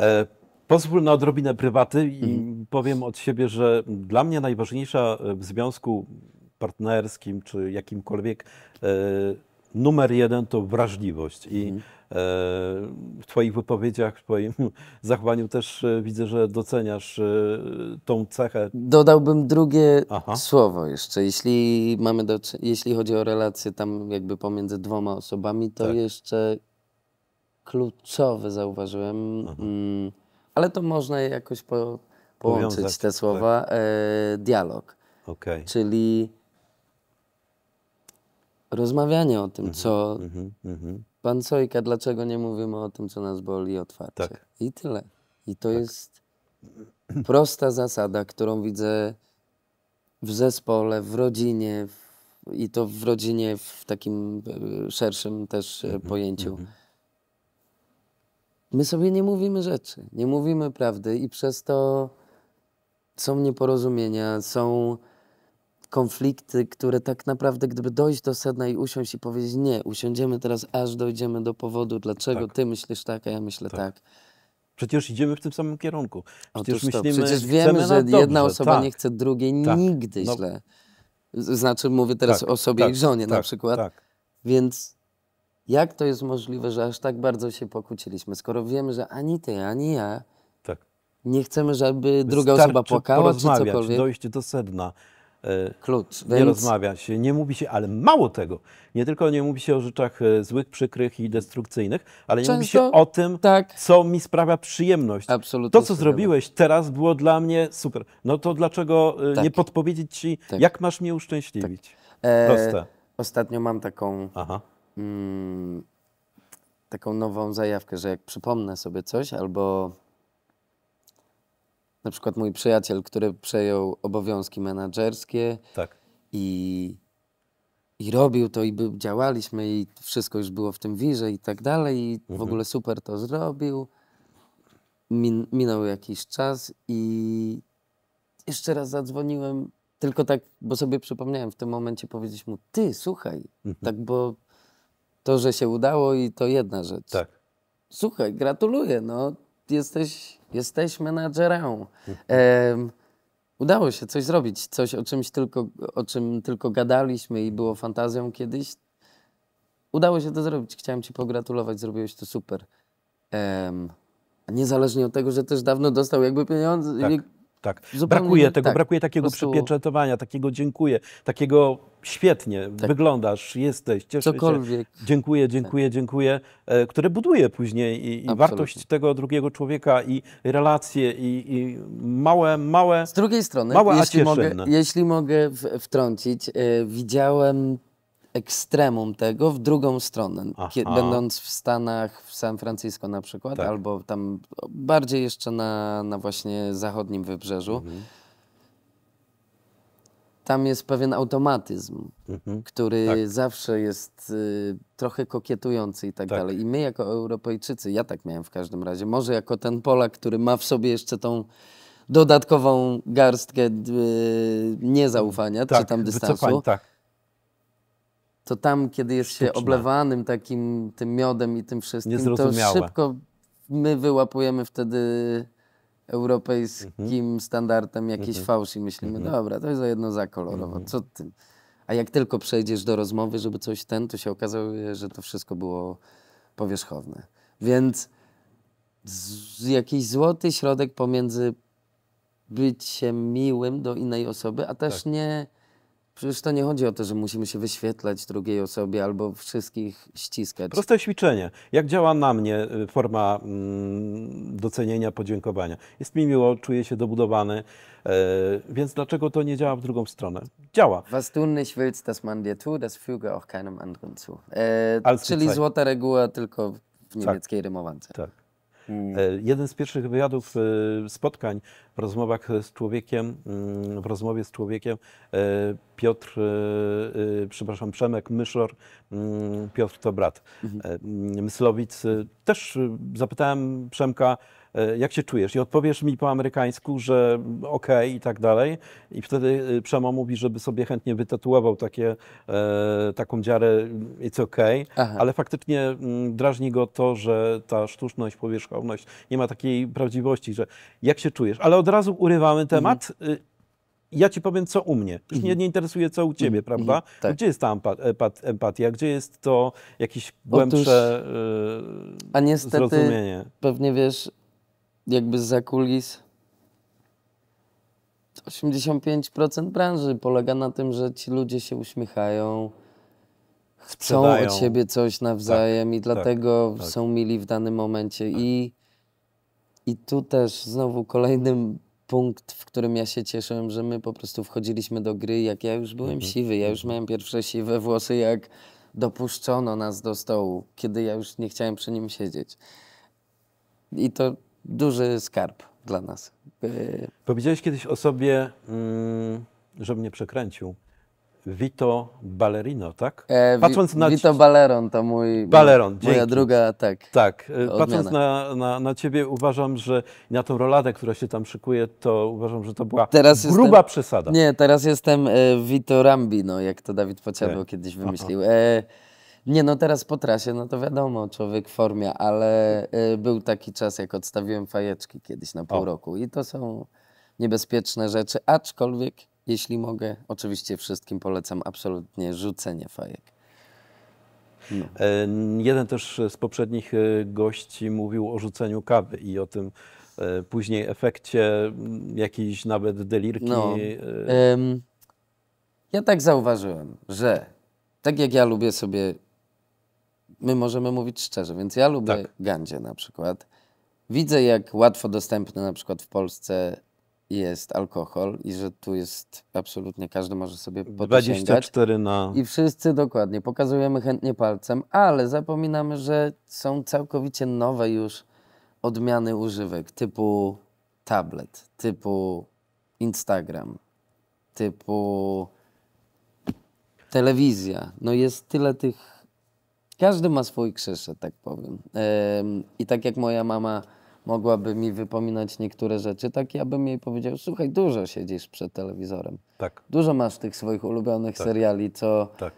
E, pozwól na odrobinę prywaty i mhm. powiem od siebie, że dla mnie najważniejsza e, w związku partnerskim czy jakimkolwiek, e, numer jeden to wrażliwość. I mhm. e, w Twoich wypowiedziach, w Twoim <laughs> zachowaniu też e, widzę, że doceniasz tą cechę. Dodałbym drugie Aha. słowo jeszcze. Jeśli, mamy do, jeśli chodzi o relacje tam jakby pomiędzy dwoma osobami, to tak. jeszcze kluczowe zauważyłem, mm, ale to można jakoś po, połączyć Powiązać, te słowa, tak. e, dialog. Okay. Czyli rozmawianie o tym, mm -hmm, co. Mm -hmm. Pan Sojka, dlaczego nie mówimy o tym, co nas boli otwarcie? Tak. I tyle. I to tak. jest prosta zasada, którą widzę w zespole, w rodzinie w, i to w rodzinie w takim e, szerszym też mm -hmm, pojęciu. Mhm. My sobie nie mówimy rzeczy, nie mówimy prawdy i przez to są nieporozumienia, są konflikty, które tak naprawdę, gdyby dojść do sedna i usiąść i powiedzieć, nie, usiądziemy teraz, aż dojdziemy do powodu, dlaczego tak. ty myślisz tak, a ja myślę tak. tak. Przecież idziemy w tym samym kierunku. Przecież, myślimy, Przecież wiemy, że jedna osoba tak. nie chce drugiej tak. nigdy no. źle. Znaczy mówię teraz tak, o sobie tak, i żonie na przykład. Więc jak to jest możliwe, że aż tak bardzo się pokłóciliśmy, skoro wiemy, że ani ty, ani ja nie chcemy, żeby druga osoba płakała, czy cokolwiek. dojść do sedna E, Klucz. Nie Więc... rozmawia się, nie mówi się, ale mało tego. Nie tylko nie mówi się o rzeczach e, złych, przykrych i destrukcyjnych, ale Często... nie mówi się o tym, tak. co mi sprawia przyjemność. Absolutnie to, co zrobiłeś teraz, było dla mnie super. No to dlaczego e, tak. nie podpowiedzieć ci, tak. jak masz mnie uszczęśliwić? Tak. Proste. ostatnio mam taką, mm, taką nową zajawkę, że jak przypomnę sobie coś albo na przykład mój przyjaciel, który przejął obowiązki menedżerskie tak. i, i robił to i by, działaliśmy i wszystko już było w tym wirze i tak dalej i mhm. w ogóle super to zrobił. Min, minął jakiś czas i jeszcze raz zadzwoniłem, tylko tak, bo sobie przypomniałem w tym momencie powiedzieć mu, ty słuchaj, mhm. tak bo to, że się udało i to jedna rzecz. Tak. Słuchaj, gratuluję, no jesteś, jesteś menadżerem. Um, udało się coś zrobić, coś o czymś tylko, o czym tylko gadaliśmy i było fantazją kiedyś. Udało się to zrobić. Chciałem ci pogratulować, zrobiłeś to super. Um, niezależnie od tego, że też dawno dostał jakby pieniądze, tak. Tak. brakuje tego, tak, brakuje takiego prostu... przypieczętowania, takiego dziękuję, takiego świetnie tak. wyglądasz, jesteś, cieszę Cokolwiek. się. Dziękuję, dziękuję, tak. dziękuję, e, które buduje później i, i wartość tego drugiego człowieka i relacje i, i małe, małe. Z drugiej strony, małe, jeśli, mogę, jeśli mogę wtrącić, e, widziałem ekstremum tego w drugą stronę. Będąc w Stanach, w San Francisco na przykład, tak. albo tam bardziej jeszcze na, na właśnie zachodnim wybrzeżu, mhm. tam jest pewien automatyzm, mhm. który tak. zawsze jest y, trochę kokietujący i tak, tak, dalej. I my jako Europejczycy, ja tak miałem w każdym razie, może jako ten Polak, który ma w sobie jeszcze tą dodatkową garstkę y, niezaufania, czy tak, tam dystansu. Wycofań, tak to tam, kiedy jest Sztuczne. się oblewanym takim tym miodem i tym wszystkim, to szybko my wyłapujemy wtedy europejskim mhm. standardem jakiś mhm. fałsz i myślimy, mhm. dobra, to jest za jedno zakolorowo, mhm. co tym. A jak tylko przejdziesz do rozmowy, żeby coś ten, to się okazuje, że to wszystko było powierzchowne. Więc z, jakiś złoty środek pomiędzy byciem miłym do innej osoby, a też tak. nie Przecież to nie chodzi o to, że musimy się wyświetlać drugiej osobie albo wszystkich ściskać. Proste ćwiczenie. Jak działa na mnie y, forma mm, docenienia, podziękowania? Jest mi miło, czuję się dobudowany, e, więc dlaczego to nie działa w drugą stronę? Działa. Was du nicht willst, dass man dir tu, das füge auch keinem anderen zu. E, czyli złota reguła tylko w tak. niemieckiej tak. rymowance. Tak. Mm. E, jeden z pierwszych wywiadów, e, spotkań w rozmowach z człowiekiem, mm, w rozmowie z człowiekiem e, Piotr, przepraszam, Przemek Myszor, mm, Piotr to brat. Mhm. Myslowic. Też zapytałem Przemka, E, jak się czujesz? I odpowiesz mi po amerykańsku, że okej okay, i tak dalej. I wtedy e, Przemo mówi, żeby sobie chętnie wytatuował takie, e, taką dziarę mm, it's okej, ale faktycznie mm, drażni go to, że ta sztuczność, powierzchowność nie ma takiej prawdziwości, że jak się czujesz? Ale od razu urywamy mhm. temat. Mhm ja ci powiem, co u mnie. Już nie, mhm. nie interesuje, co u mhm. ciebie, prawda? tak. Gdzie jest ta empatia? Gdzie jest to jakieś głębsze Otóż, a niestety, zrozumienie? Pewnie wiesz, jakby za kulis 85% branży polega na tym, że ci ludzie się uśmiechają, chcą od siebie coś nawzajem tak, i dlatego tak, tak. są mili w danym momencie. Tak. I, I tu też znowu kolejny punkt, w którym ja się cieszyłem, że my po prostu wchodziliśmy do gry, jak ja już byłem mhm. siwy, ja już mhm. miałem pierwsze siwe włosy, jak dopuszczono nas do stołu, kiedy ja już nie chciałem przy nim siedzieć. I to duży skarb dla nas. Y, Powiedziałeś kiedyś o sobie, że mm, żeby mnie przekręcił. Vito Ballerino, tak? E, patrząc na Vito Balleron to mój, Balleron, moja dzięki. druga, tak. Tak, e, odmiana. patrząc na, na, na ciebie uważam, że na tą roladę, która się tam szykuje, to uważam, że to była teraz gruba jestem, przesada. Nie, teraz jestem e, Vito Rambino, jak to Dawid Pociadło e. kiedyś wymyślił. E, nie, no teraz po trasie, no to wiadomo, człowiek w formie, ale y, był taki czas, jak odstawiłem fajeczki kiedyś na pół o. roku i to są niebezpieczne rzeczy, aczkolwiek jeśli mogę, oczywiście wszystkim polecam absolutnie rzucenie fajek. No. E, jeden też z poprzednich e, gości mówił o rzuceniu kawy i o tym e, później efekcie jakiejś nawet delirki. No, ym, ja tak zauważyłem, że tak jak ja lubię sobie my możemy mówić szczerze, więc ja lubię tak. gandzie na przykład. Widzę, jak łatwo dostępny na przykład w Polsce jest alkohol i że tu jest absolutnie każdy może sobie podsięgać. 24 na... I wszyscy dokładnie, pokazujemy chętnie palcem, ale zapominamy, że są całkowicie nowe już odmiany używek typu tablet, typu Instagram, typu telewizja. No jest tyle tych każdy ma swój krzyż, że tak powiem. I tak jak moja mama mogłaby mi wypominać niektóre rzeczy, tak ja bym jej powiedział, słuchaj, dużo siedzisz przed telewizorem. Tak. Dużo masz tych swoich ulubionych tak. seriali, co tak.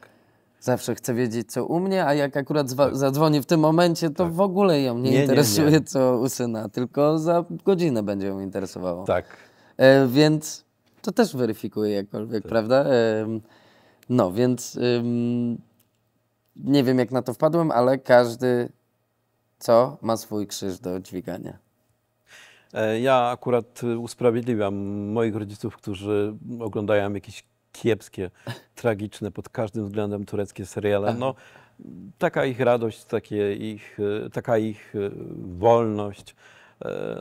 zawsze chce wiedzieć, co u mnie, a jak akurat tak. zadzwoni w tym momencie, to tak. w ogóle ją nie, nie interesuje, nie, nie. co u syna, tylko za godzinę będzie ją interesowało. Tak. E, więc to też weryfikuje jakkolwiek, tak. prawda? E, no, więc... Nie wiem, jak na to wpadłem, ale każdy, co ma swój krzyż do dźwigania. E, ja akurat usprawiedliwiam moich rodziców, którzy oglądają jakieś kiepskie, <laughs> tragiczne pod każdym względem tureckie seriale. No, taka ich radość, takie ich, e, taka ich e, wolność.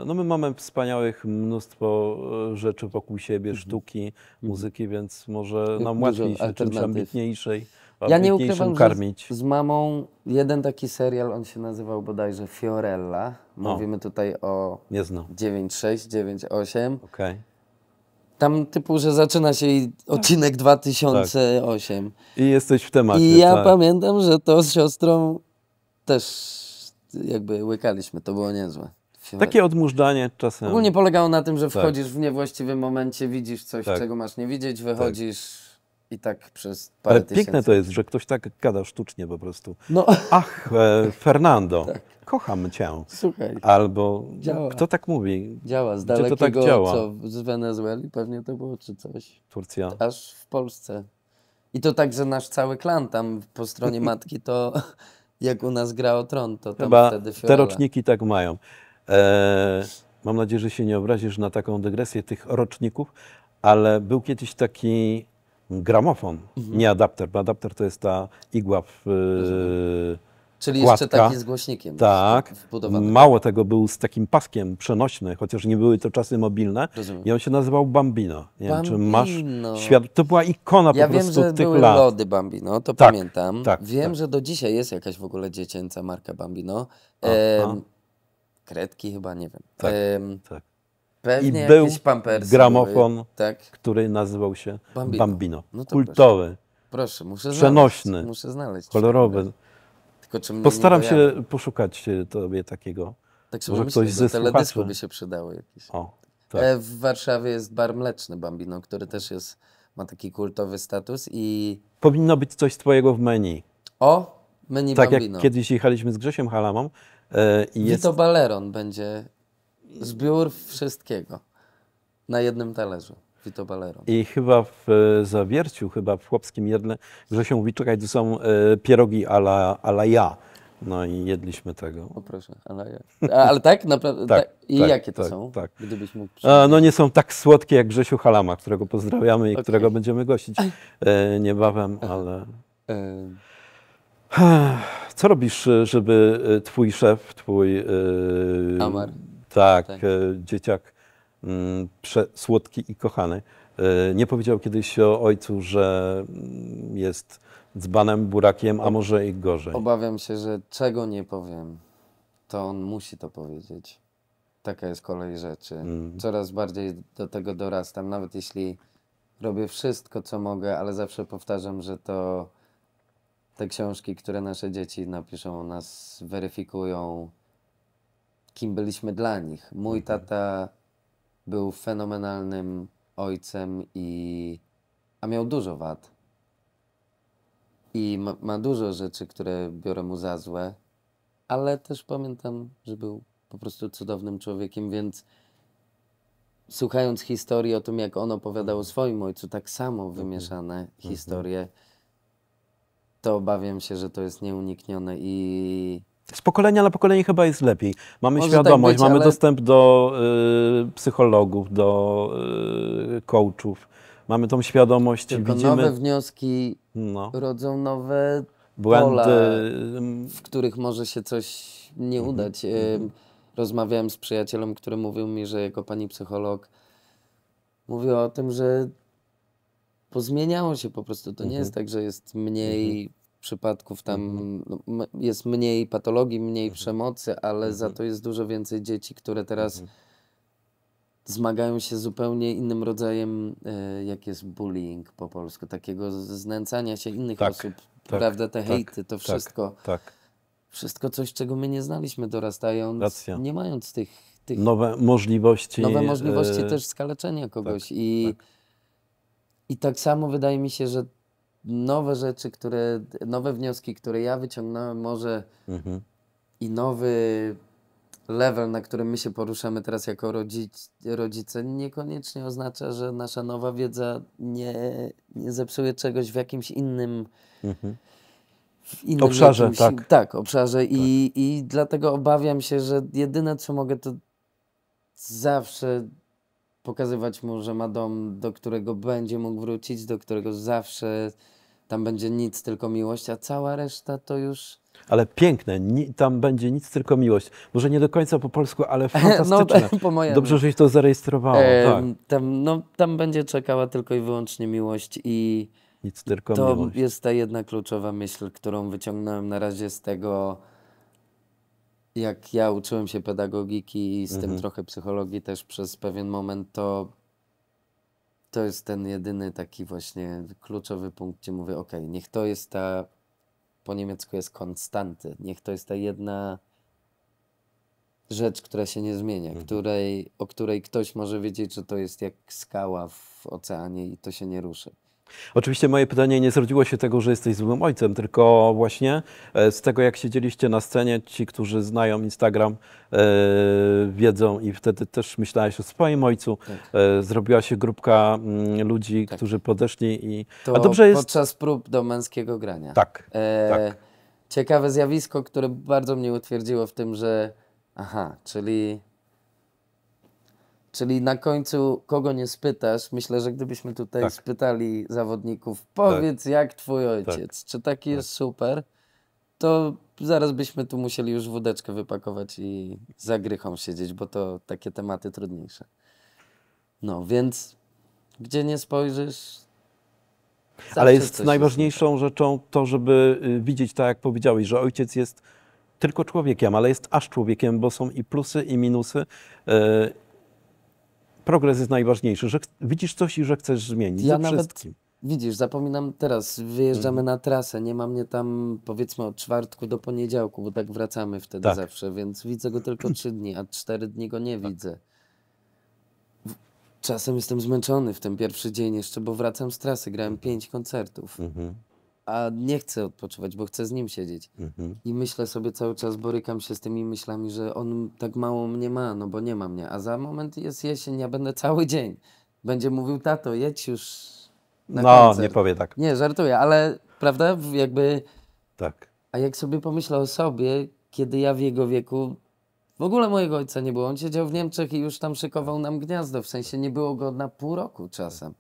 No my mamy wspaniałych mnóstwo rzeczy wokół siebie, mhm. sztuki, mhm. muzyki, więc może nam łatwiej się czymś ambitniejszej ja nie ukrywam, karmić. Z, z mamą jeden taki serial, on się nazywał bodajże Fiorella. Mówimy tutaj o nie znam. 96, 98. Okay. Tam typu, że zaczyna się odcinek 2008. Tak. I jesteś w temacie. I ja tak. pamiętam, że to z siostrą też jakby łykaliśmy, to było niezłe. Takie odmużdanie czasem. Ogólnie polegało na tym, że tak. wchodzisz w niewłaściwym momencie, widzisz coś, tak. czego masz nie widzieć, wychodzisz i tak przez parę Ale tysięcy. piękne to jest, że ktoś tak gada sztucznie po prostu. No. <laughs> Ach, e, Fernando, tak. kocham cię. Słuchaj. Albo działa. kto tak mówi? Działa, z dalekiego, Gdzie to tak działa? co, z Wenezueli pewnie to było, czy coś. Turcja. Aż w Polsce. I to tak, że nasz cały klan tam po stronie <laughs> matki to jak u nas gra o tron, to tam Chyba wtedy fiola. te roczniki tak mają. E, mam nadzieję, że się nie obrazisz na taką dygresję tych roczników, ale był kiedyś taki gramofon, mhm. nie adapter, bo adapter to jest ta igła w, mhm. Czyli jeszcze Gładka. taki z głośnikiem. Tak. tak. Mało tego, był z takim paskiem przenośny, chociaż nie były to czasy mobilne. Rozumiem. I on się nazywał Bambino. Nie Bambino. Wiem, czy masz świat... To była ikona ja po wiem, prostu tych lat. Ja wiem, że były lody Bambino, to tak, pamiętam. Tak, wiem, tak. że do dzisiaj jest jakaś w ogóle dziecięca marka Bambino. Kredki chyba, nie wiem. Tak, tak. Pewnie I był gramofon, były, tak? który nazywał się Bambino. Bambino. No Kultowy. Proszę. proszę, muszę Przenośny. Znaleźć, muszę znaleźć. Kolorowy. Postaram się poszukać tobie takiego. Tak sobie może myślę, ktoś ze teledysku by się przydało jakieś. O, tak. E, w Warszawie jest bar mleczny Bambino, który też jest, ma taki kultowy status i... Powinno być coś twojego w menu. O, menu tak Bambino. Tak jak kiedyś jechaliśmy z Grzesiem Halamą. E, jest... Baleron będzie Zbiór wszystkiego na jednym talerzu. Vito Balero. I chyba w e, zawierciu, chyba w chłopskim jedle, że się mówi, czekaj, to są e, pierogi ala, ala ja. No i jedliśmy tego. O proszę, ale, ja. A, ale tak naprawdę. Tak, tak, I tak, jakie to tak, są? Tak. Gdybyś mógł A, no nie są tak słodkie jak Grzesiu Halama, którego pozdrawiamy i okay. którego będziemy gościć e, niebawem, ale. E... Co robisz, e, żeby twój szef, twój. E... Amar. Tak, tak. E, dzieciak mm, słodki i kochany. E, nie powiedział kiedyś o ojcu, że mm, jest dzbanem, burakiem, a może i gorzej. Obawiam się, że czego nie powiem, to on musi to powiedzieć. Taka jest kolej rzeczy. Mm. Coraz bardziej do tego dorastam, nawet jeśli robię wszystko, co mogę, ale zawsze powtarzam, że to te książki, które nasze dzieci napiszą, nas weryfikują, kim byliśmy dla nich. Mój mhm. tata był fenomenalnym ojcem i a miał dużo wad. I ma, ma, dużo rzeczy, które biorę mu za złe, ale też pamiętam, że był po prostu cudownym człowiekiem, więc słuchając historii o tym, jak on opowiadał o mhm. swoim ojcu, tak samo mhm. wymieszane historie, to obawiam się, że to jest nieuniknione i z pokolenia na pokolenie chyba jest lepiej. Mamy Może tak świadomość, tak być, mamy ale... dostęp do y, psychologów, do y, coachów. Mamy tą świadomość. Tylko widzimy... nowe wnioski no. rodzą nowe Błędy. Pola, w których może się coś nie mhm. udać. Mm -hmm. Rozmawiałem z przyjacielem, który mówił mi, że jako pani psycholog mówiła o tym, że pozmieniało się po prostu. To nie mm -hmm. jest tak, że jest mniej mhm przypadków tam mhm. no, jest mniej patologii, mniej mhm. przemocy, ale mhm. za to jest dużo więcej dzieci, które teraz mhm. zmagają się zupełnie innym rodzajem, e, jak jest bullying po polsku, takiego znęcania się innych tak, osób, tak, prawda, te tak, hejty, to tak, wszystko. Tak. Wszystko coś, czego my nie znaliśmy dorastając, Racja. nie mając tych, tych... Nowe możliwości. Nowe e, możliwości e... też skaleczenia kogoś tak, i... I tak samo wydaje mi się, że nowe rzeczy, które, nowe wnioski, które ja wyciągnąłem, może mhm. i nowy level, na którym my się poruszamy teraz jako rodzic, rodzice, niekoniecznie oznacza, że nasza nowa wiedza nie, nie zepsuje czegoś w jakimś innym. Mhm. W innym obszarze, jakimś, tak. Tak, obszarze. Tak. I, I dlatego obawiam się, że jedyne co mogę, to zawsze pokazywać mu, że ma dom, do którego będzie mógł wrócić, do którego zawsze tam będzie nic, tylko miłość, a cała reszta to już. Ale piękne, Ni tam będzie nic, tylko miłość. Może nie do końca po polsku, ale <laughs> <laughs> fantastyczne. no, po Dobrze, żeś to zarejestrowało. E, tak. tam, no, tam będzie czekała tylko i wyłącznie miłość i nic, tylko to miłość. jest ta jedna kluczowa myśl, którą wyciągnąłem na razie z tego jak ja uczyłem się pedagogiki i z mhm. tym trochę psychologii też przez pewien moment, to to jest ten jedyny taki właśnie kluczowy punkt, gdzie mówię, ok, niech to jest ta, po niemiecku jest konstanty, niech to jest ta jedna rzecz, która się nie zmienia, mhm. której, o której ktoś może wiedzieć, że to jest jak skała w oceanie i to się nie ruszy. Oczywiście moje pytanie nie zrodziło się tego, że jesteś złym ojcem, tylko właśnie e, z tego, jak siedzieliście na scenie, ci, którzy znają Instagram, e, wiedzą i wtedy też myślałeś o swoim ojcu. Tak. E, zrobiła się grupka mm, ludzi, tak. którzy podeszli i... To A dobrze jest... podczas prób do męskiego grania. Tak, e, tak. Ciekawe zjawisko, które bardzo mnie utwierdziło w tym, że aha, czyli Czyli na końcu, kogo nie spytasz, myślę, że gdybyśmy tutaj tak. spytali zawodników, powiedz tak. jak twój tak. ojciec, tak. czy taki tak. jest super, to zaraz byśmy tu musieli już wódeczkę wypakować i za grychą siedzieć, bo to takie tematy trudniejsze. No więc, gdzie nie spojrzysz, Ale jest najważniejszą jest tak. rzeczą to, żeby y, widzieć tak, jak powiedziałeś, że ojciec jest tylko człowiekiem, ale jest aż człowiekiem, bo są i plusy, i minusy. Y, progres jest najważniejszy, że widzisz coś i że chcesz zmienić ja nawet. wszystkim. Widzisz, zapominam teraz, wyjeżdżamy mhm. na trasę, nie ma mnie tam powiedzmy od czwartku do poniedziałku, bo tak wracamy wtedy tak. zawsze, więc widzę go tylko <laughs> trzy dni, a cztery dni go nie tak. widzę. Czasem jestem zmęczony w ten pierwszy dzień jeszcze, bo wracam z trasy, grałem pięć koncertów. Mhm a nie chcę odpoczywać, bo chcę z nim siedzieć. Mhm. I myślę sobie cały czas, borykam się z tymi myślami, że on tak mało mnie ma, no bo nie ma mnie. A za moment jest jesień, ja będę cały dzień. Będzie mówił, tato, jedź już na No, koncert. nie powie tak. Nie, żartuję, ale prawda, jakby... Tak. A jak sobie pomyślę o sobie, kiedy ja w jego wieku... W ogóle mojego ojca nie było. On siedział w Niemczech i już tam szykował nam gniazdo. W sensie nie było go na pół roku czasem.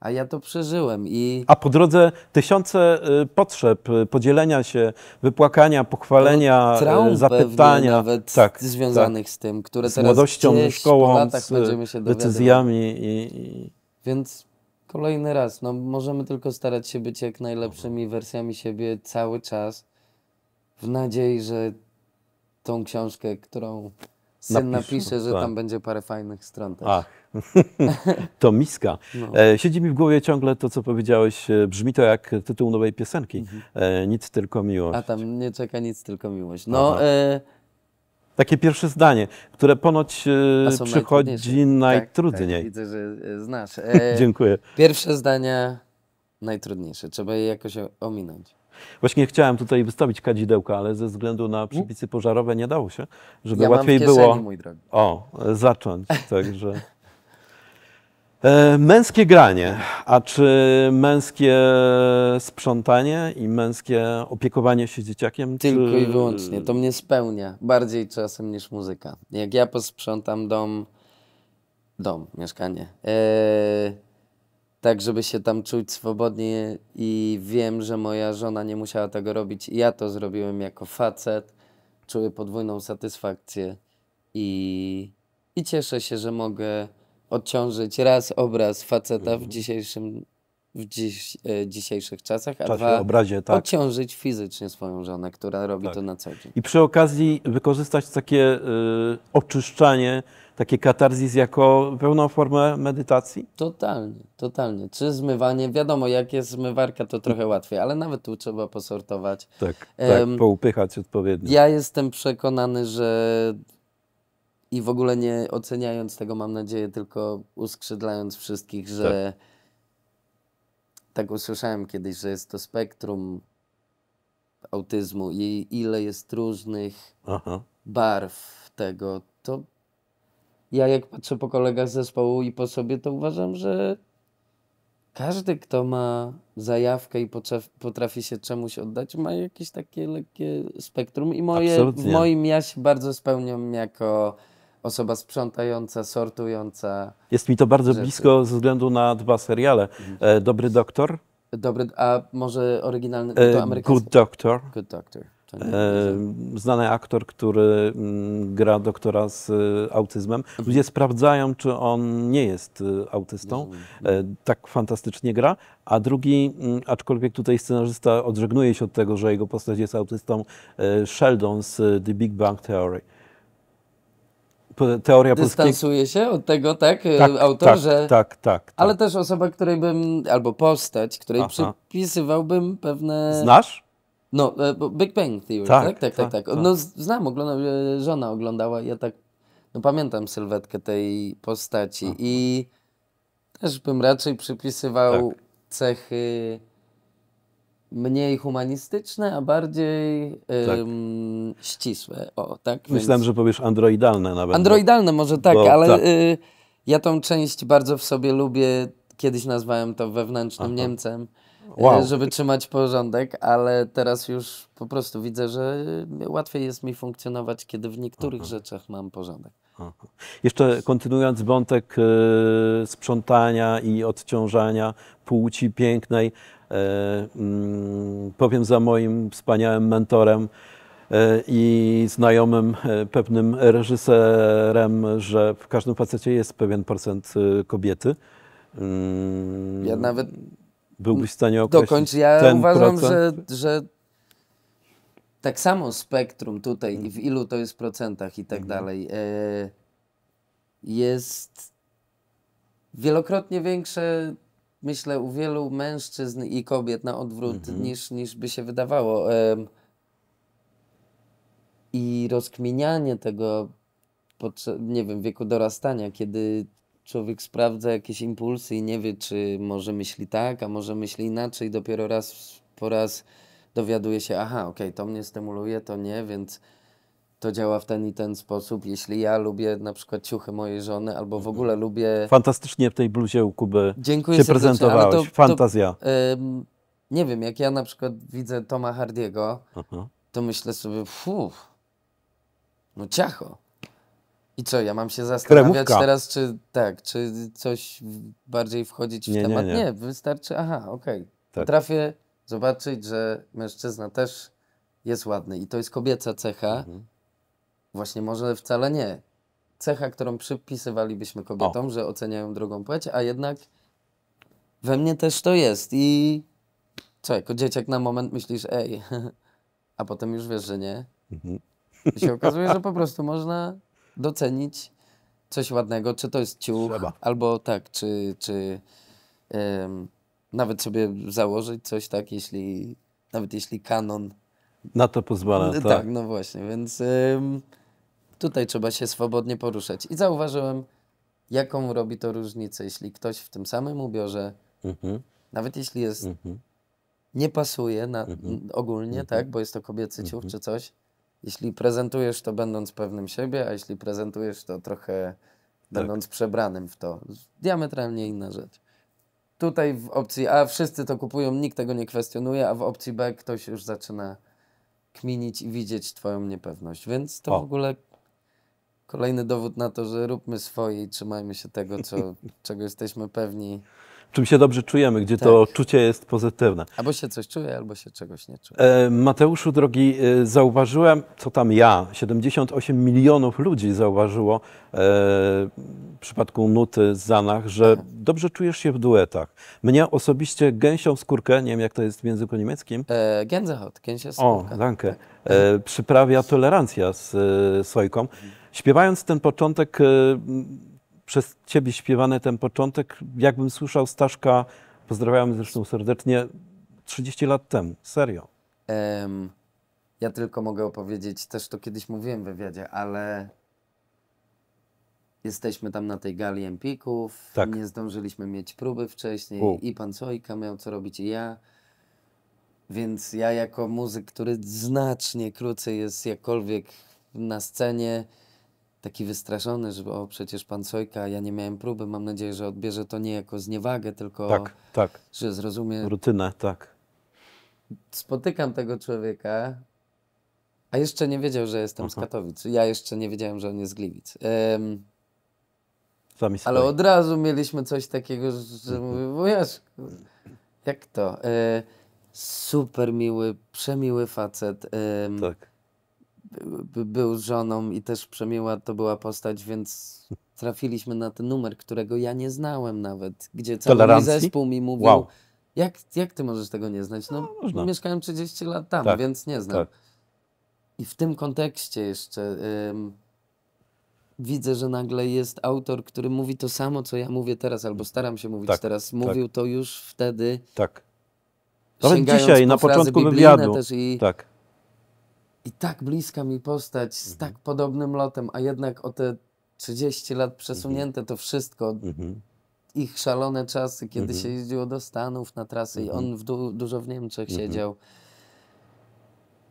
A ja to przeżyłem i... A po drodze tysiące y, potrzeb, y, podzielenia się, wypłakania, pochwalenia, no, y, traum zapytania. nawet tak, związanych tak. z tym, które z teraz młodością, gdzieś z decyzjami. I, i... Więc kolejny raz, no możemy tylko starać się być jak najlepszymi wersjami siebie cały czas w nadziei, że tą książkę, którą Syn napisze, napisze że tak. tam będzie parę fajnych stron też. Ach, <laughs> to miska. No. E, siedzi mi w głowie ciągle to, co powiedziałeś. E, brzmi to jak tytuł nowej piosenki. Mhm. E, nic, tylko miłość. A tam nie czeka nic, tylko miłość. No, e... Takie pierwsze zdanie, które ponoć przychodzi tak, najtrudniej. Tak, tak, widzę, że znasz. <laughs> Dziękuję. Pierwsze zdania najtrudniejsze. Trzeba je jakoś ominąć. Właśnie chciałem tutaj wystawić kadzidełka, ale ze względu na przepisy pożarowe nie dało się, żeby ja łatwiej kieszeni, było o, zacząć. Także. E, męskie granie, a czy męskie sprzątanie i męskie opiekowanie się dzieciakiem? Tylko czy... i wyłącznie. To mnie spełnia bardziej czasem niż muzyka. Jak ja posprzątam dom, dom, mieszkanie. E, tak, żeby się tam czuć swobodnie i wiem, że moja żona nie musiała tego robić. Ja to zrobiłem jako facet. Czuję podwójną satysfakcję i, i cieszę się, że mogę odciążyć raz obraz faceta w mhm. dzisiejszym w dziś, e, dzisiejszych czasach, a Czasie, dwa, obrazie, tak. odciążyć fizycznie swoją żonę, która robi tak. to na co dzień. I przy okazji wykorzystać takie y, oczyszczanie, takie katarzis jako pełną formę medytacji? Totalnie, totalnie. Czy zmywanie, wiadomo, jak jest zmywarka, to trochę łatwiej, ale nawet tu trzeba posortować. Tak, tak poupychać odpowiednio. Ja jestem przekonany, że i w ogóle nie oceniając tego, mam nadzieję, tylko uskrzydlając wszystkich, że tak tak usłyszałem kiedyś, że jest to spektrum autyzmu i ile jest różnych Aha. barw tego, to ja jak patrzę po kolegach z zespołu i po sobie, to uważam, że każdy, kto ma zajawkę i potrafi się czemuś oddać, ma jakieś takie lekkie spektrum i moje, w moim ja się bardzo spełniam jako osoba sprzątająca, sortująca. Jest mi to bardzo rzeczy. blisko ze względu na dwa seriale. Mhm. E, Dobry doktor. Dobry, a może oryginalny e, to amerykański? Good Doctor. Good Doctor. E, znany aktor, który mm, gra doktora z e, autyzmem. Ludzie sprawdzają, czy on nie jest autystą. E, tak fantastycznie gra. A drugi, mm, aczkolwiek tutaj scenarzysta odżegnuje się od tego, że jego postać jest autystą, e, Sheldon z The Big Bang Theory teoria polskiego... Dystansuje się od tego, tak, e, tak tak, Tak, tak, tak, Ale też osoba, której bym, albo postać, której Aha. przypisywałbym pewne... Znasz? No, e, Big Bang Theory, tak? Tak, tak, tak. tak, tak. tak. No znam, ogląda e, żona oglądała, ja tak, no pamiętam sylwetkę tej postaci Aha. i też bym raczej przypisywał tak. cechy mniej humanistyczne, a bardziej tak. ym, ścisłe. O, tak? Myślałem, Więc... że powiesz androidalne nawet. Androidalne może tak, bo, ale tak. Y, ja tą część bardzo w sobie lubię. Kiedyś nazwałem to wewnętrznym Aha. Niemcem, y, wow. żeby trzymać porządek, ale teraz już po prostu widzę, że łatwiej jest mi funkcjonować, kiedy w niektórych Aha. rzeczach mam porządek. Aha. Jeszcze kontynuując wątek y, sprzątania i odciążania płci pięknej, E, mm, powiem za moim wspaniałym mentorem e, i znajomym, e, pewnym reżyserem, że w każdym facecie jest pewien procent kobiety. Mm, ja nawet byłbyś w stanie określić ja ten uważam, Że, że tak samo spektrum tutaj i w ilu to jest procentach i tak mhm. dalej jest wielokrotnie większe myślę, u wielu mężczyzn i kobiet na odwrót mhm. niż, niż by się wydawało. I rozkminianie tego, nie wiem, wieku dorastania, kiedy człowiek sprawdza jakieś impulsy i nie wie, czy może myśli tak, a może myśli inaczej, dopiero raz po raz dowiaduje się, aha, okej, okay, to mnie stymuluje, to nie, więc to działa w ten i ten sposób. Jeśli ja lubię na przykład ciuchy mojej żony, albo w ogóle mhm. lubię. Fantastycznie w tej bluzie u Kuby Dziękuję się prezentowałeś. To, Fantazja. To, ym, nie wiem, jak ja na przykład widzę Toma Hardiego, to myślę sobie, fuf, no ciacho. I co, ja mam się zastanawiać Kremówka. teraz, czy tak, czy coś bardziej wchodzić w nie, temat? Nie, nie. nie, wystarczy, aha, okej. Okay. Tak. Potrafię zobaczyć, że mężczyzna też jest ładny i to jest kobieca cecha. Mhm Właśnie może wcale nie. Cecha, którą przypisywalibyśmy kobietom, o. że oceniają drugą płeć, a jednak we mnie też to jest. I co, jako dzieciak na moment myślisz, ej, <laughs> a potem już wiesz, że nie. Mhm. I się okazuje, że po prostu można docenić coś ładnego, czy to jest ciuch, Trzeba. albo tak, czy, czy um, nawet sobie założyć coś tak, jeśli, nawet jeśli kanon. Na to pozwala, tak. Tak, no właśnie, więc... Um, Tutaj trzeba się swobodnie poruszać. I zauważyłem, jaką robi to różnicę, jeśli ktoś w tym samym ubiorze, mhm. nawet jeśli jest, mhm. nie pasuje na, mhm. ogólnie, mhm. tak, bo jest to kobiecy ciuch mhm. czy coś, jeśli prezentujesz to będąc pewnym siebie, a jeśli prezentujesz to trochę tak. będąc tak. przebranym w to. Diametralnie inna rzecz. Tutaj w opcji A wszyscy to kupują, nikt tego nie kwestionuje, a w opcji B ktoś już zaczyna kminić i widzieć twoją niepewność. Więc to o. w ogóle Kolejny dowód na to, że róbmy swoje i trzymajmy się tego, co, <laughs> czego jesteśmy pewni. Czym się dobrze czujemy, gdzie tak. to czucie jest pozytywne. Albo się coś czuje, albo się czegoś nie czuje. E, Mateuszu, drogi, e, zauważyłem, co tam ja, 78 milionów ludzi zauważyło e, w przypadku nuty z Zanach, że Aha. Tak. dobrze czujesz się w duetach. Mnie osobiście gęsią skórkę, nie wiem jak to jest w języku niemieckim. E, Gänsehaut, gęsia skórka. O, danke. Tak. E, przyprawia tolerancja z e, sojką. Mhm. Śpiewając ten początek, e, przez ciebie śpiewany ten początek, jakbym słyszał Staszka, pozdrawiamy zresztą serdecznie, 30 lat temu, serio. Um, ja tylko mogę opowiedzieć, też to kiedyś mówiłem w wywiadzie, ale jesteśmy tam na tej gali Empików, tak. nie zdążyliśmy mieć próby wcześniej U. i pan Sojka miał co robić i ja. Więc ja jako muzyk, który znacznie krócej jest jakkolwiek na scenie, taki wystraszony, że o przecież pan Sojka, ja nie miałem próby, mam nadzieję, że odbierze to nie jako zniewagę, tylko tak, tak. że zrozumie. Rutynę, tak. Spotykam tego człowieka, a jeszcze nie wiedział, że jestem Aha. z mhm. Katowic. Ja jeszcze nie wiedziałem, że on jest z Gliwic. Um, Sami ale od razu mieliśmy coś takiego, że mhm. mówię, bo jak to? E, super miły, przemiły facet. E, tak był z żoną i też przemiła to była postać, więc trafiliśmy na ten numer, którego ja nie znałem nawet, gdzie cały mój zespół mi mówił, wow. jak, jak ty możesz tego nie znać? No, no mieszkałem 30 lat tam, tak, więc nie znam. Tak. I w tym kontekście jeszcze ym, widzę, że nagle jest autor, który mówi to samo, co ja mówię teraz, albo staram się mówić tak, teraz. Tak. Mówił to już wtedy. Tak. Nawet dzisiaj, po na początku wywiadu. Też i, tak i tak bliska mi postać z tak mhm. tak podobnym lotem, a jednak o te 30 lat przesunięte mhm. to wszystko. Mhm. Ich szalone czasy, kiedy mhm. się jeździło do Stanów na trasy i mhm. on w du dużo w Niemczech mhm. siedział.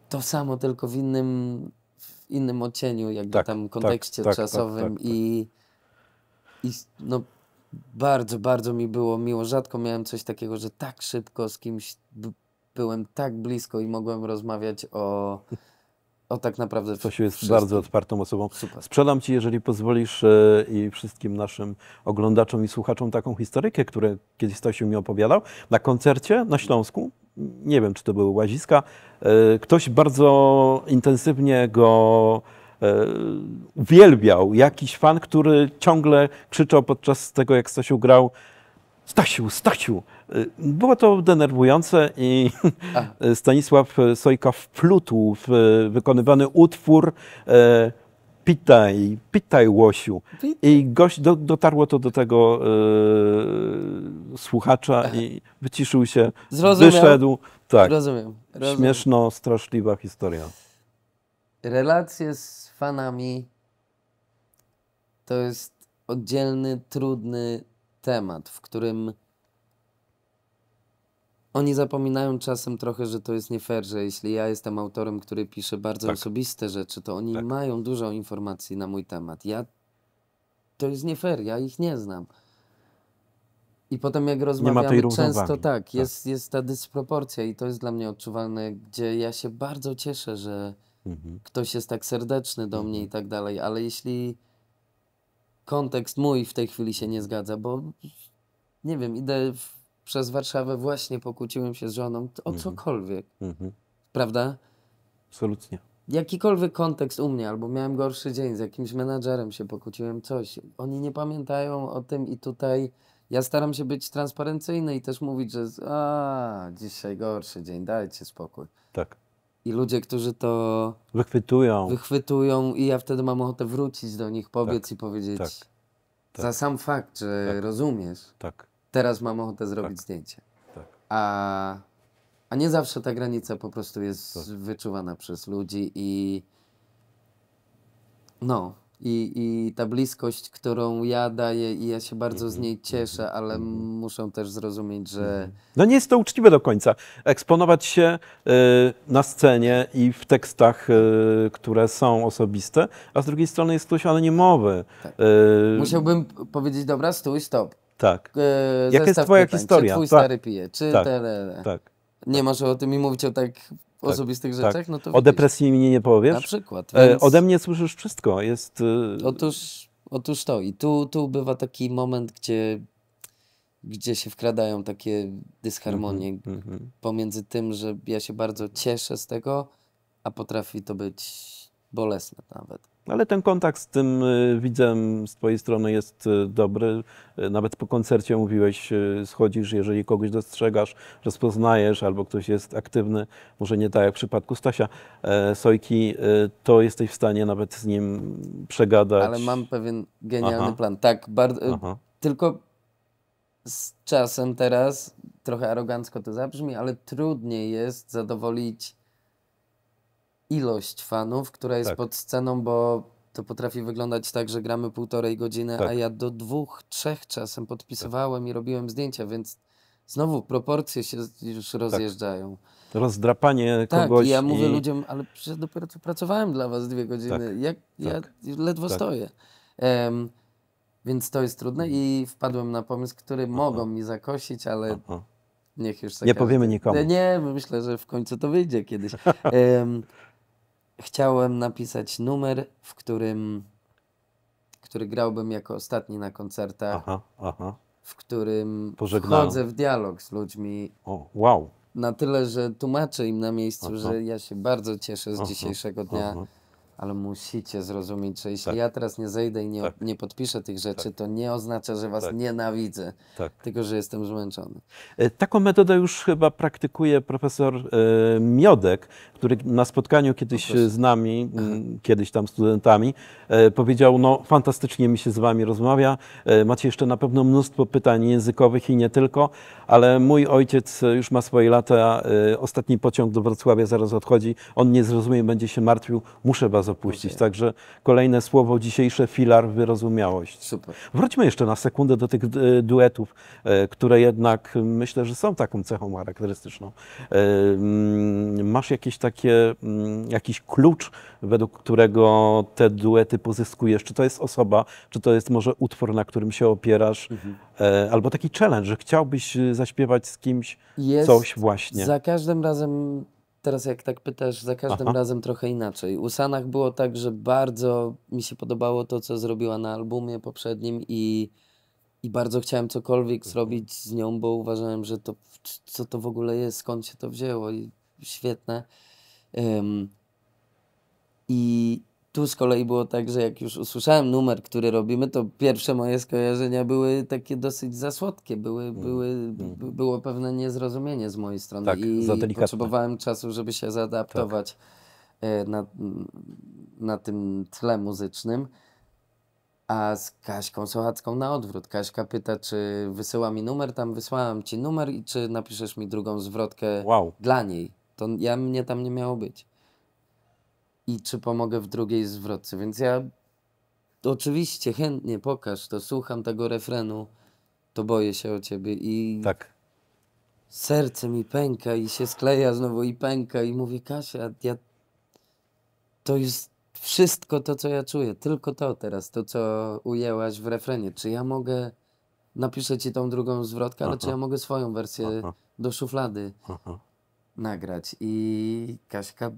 To samo, tylko w innym, w innym odcieniu, jakby tak, tam tak, kontekście tak, tak, czasowym tak, i, i no, bardzo, bardzo mi było miło. Rzadko miałem coś takiego, że tak szybko z kimś byłem tak blisko i mogłem rozmawiać o <laughs> O no tak naprawdę. Stasiu jest bardzo otwartą osobą. Super. Sprzedam Ci, jeżeli pozwolisz, e, i wszystkim naszym oglądaczom i słuchaczom taką historykę, które kiedyś Stasiu mi opowiadał. Na koncercie na Śląsku, nie wiem, czy to były łaziska, e, ktoś bardzo intensywnie go e, uwielbiał. Jakiś fan, który ciągle krzyczał podczas tego, jak Stasiu grał Stasiu, Stasiu. Y, było to denerwujące i A. <laughs> Stanisław Sojka wplutł w wykonywany utwór e, Pitaj, pitaj Łosiu. I gość, do, dotarło to do tego e, słuchacza i wyciszył się, Zrozumiał. wyszedł. Tak. Rozumiem. Rozumiem. Śmieszno, straszliwa historia. Relacje z fanami to jest oddzielny, trudny temat, w którym oni zapominają czasem trochę, że to jest nie fair, że jeśli ja jestem autorem, który pisze bardzo tak. osobiste rzeczy, to oni tak. mają dużo informacji na mój temat. Ja to jest nie fair, ja ich nie znam. I potem jak rozmawiamy, często tak, tak. jest, tak. jest ta dysproporcja i to jest dla mnie odczuwalne, gdzie ja się bardzo cieszę, że mhm. ktoś jest tak serdeczny do mhm. mnie i tak dalej, ale jeśli kontekst mój w tej chwili się nie zgadza, bo nie wiem, idę w, przez Warszawę, właśnie pokłóciłem się z żoną o mhm. cokolwiek. Mhm. Prawda? Absolutnie. Jakikolwiek kontekst u mnie, albo miałem gorszy dzień, z jakimś menadżerem się pokłóciłem, coś. Oni nie pamiętają o tym i tutaj ja staram się być transparencyjny i też mówić, że a, dzisiaj gorszy dzień, dajcie spokój. Tak i ludzie, którzy to wychwytują. wychwytują i ja wtedy mam ochotę wrócić do nich, powiedz tak, i powiedzieć tak, tak, za sam fakt, że tak. rozumiesz, tak. teraz mam ochotę tak. zrobić zdjęcie. A, a nie zawsze ta granica po prostu jest wyczuwana przez ludzi i no, i, I ta bliskość, którą ja daję, i ja się bardzo z mhm. niej cieszę, mhm. ale mhm. muszę też zrozumieć, że. No nie jest to uczciwe do końca. Eksponować się y, na scenie i w tekstach, y, które są osobiste, a z drugiej strony jest ktoś anonimowy. Tak. Y... Musiałbym powiedzieć, dobra, stój, stop. Tak. Y, Jaka jest Twoja pytań. historia? Czy Twój tak. stary pije? Czy tak. Te, te, te. tak. Nie tak. masz o tym i mówić o tak tak, osobistych tak. rzeczach, no to... O depresji mi nie powiesz? Na przykład. E, więc... E, ode mnie słyszysz wszystko, jest... E... Otóż, otóż to. I tu, tu bywa taki moment, gdzie, gdzie się wkradają takie dysharmonie mm -hmm, mm -hmm. pomiędzy tym, że ja się bardzo cieszę z tego, a potrafi to być bolesne nawet. Ale ten kontakt z tym y, widzem z Twojej strony jest y, dobry. Y, nawet po koncercie mówiłeś, schodzisz, jeżeli kogoś dostrzegasz, rozpoznajesz albo ktoś jest aktywny, może nie tak jak w przypadku Stasia e, Sojki, to jesteś w stanie nawet z nim przegadać. Ale mam pewien genialny Aha. plan. Tak, bardzo, tylko z czasem teraz, trochę arogancko to zabrzmi, ale trudniej jest zadowolić ilość fanów, która jest tak. pod sceną, bo to potrafi wyglądać tak, że gramy półtorej godziny, tak. a ja do dwóch, trzech czasem tak. podpisywałem tak. i robiłem zdjęcia, więc znowu proporcje się już tak. rozjeżdżają. Tak. Rozdrapanie kogoś. Tak, ja mówię i... ludziom, ale przecież dopiero tu pracowałem dla was dwie godziny. tak, ja tak. ledwo stoję. Um, więc to jest trudne i wpadłem na pomysł, który Aha. mogą mi zakosić, ale Aha. niech już tak. Nie powiemy nikomu. Nie, myślę, że w końcu to wyjdzie kiedyś. Um, <laughs> chciałem napisać numer, w którym który grałbym jako ostatni na koncertach, aha, aha. w którym Pożegnałem. wchodzę w dialog z ludźmi. O, wow. Na tyle, że tłumaczę im na miejscu, aha. że ja się bardzo cieszę z dzisiejszego dnia ale musicie zrozumieć, że jeśli tak. ja teraz nie zejdę i nie, tak. nie podpiszę tych rzeczy, tak. to nie oznacza, że was tak. nienawidzę, tak. tylko że jestem zmęczony. E, taką metodę już chyba praktykuje profesor e, Miodek, który na spotkaniu kiedyś no z nami, kiedyś tam studentami, e, powiedział: No, fantastycznie mi się z wami rozmawia. Macie jeszcze na pewno mnóstwo pytań językowych i nie tylko, ale mój ojciec już ma swoje lata. Ostatni pociąg do Wrocławia zaraz odchodzi. On nie zrozumie, będzie się martwił. Muszę was zapuścić. opuścić. Okay. Także kolejne słowo dzisiejsze filar wyrozumiałość. Super. Wróćmy jeszcze na sekundę do tych e, duetów, e, które jednak mm, myślę, że są taką cechą charakterystyczną. E, mm, masz jakieś takie, mm, jakiś klucz, według którego te duety pozyskujesz? Czy to jest osoba, czy to jest może utwór, na którym się opierasz? Mhm. Albo taki challenge, że chciałbyś zaśpiewać z kimś jest coś właśnie. Za każdym razem Teraz jak tak pytasz, za każdym Aha. razem trochę inaczej. U Sanach było tak, że bardzo mi się podobało to, co zrobiła na albumie poprzednim i, i bardzo chciałem cokolwiek mhm. zrobić z nią, bo uważałem, że to, co to w ogóle jest, skąd się to wzięło i świetne. Um, I tu z kolei było tak, że jak już usłyszałem numer, który robimy, to pierwsze moje skojarzenia były takie dosyć zasłodkie. Były, były, mm. mm. Było pewne niezrozumienie z mojej strony tak, i potrzebowałem czasu, żeby się zaadaptować tak. na, na tym tle muzycznym. A z Kaśką Sochacką na odwrót. Kaśka pyta, czy wysyła mi numer, tam wysłałem ci numer i czy napiszesz mi drugą zwrotkę wow. dla niej. To ja mnie tam nie miało być i czy pomogę w drugiej zwrotce. Więc ja oczywiście chętnie pokaż to, słucham tego refrenu, to boję się o ciebie i tak. serce mi pęka i się skleja znowu i pęka i mówię Kasia, ja... to jest wszystko to, co ja czuję, tylko to teraz, to co ujęłaś w refrenie. Czy ja mogę, napiszę ci tą drugą zwrotkę, Aha. ale czy ja mogę swoją wersję Aha. do szuflady Aha. nagrać? I Kaśka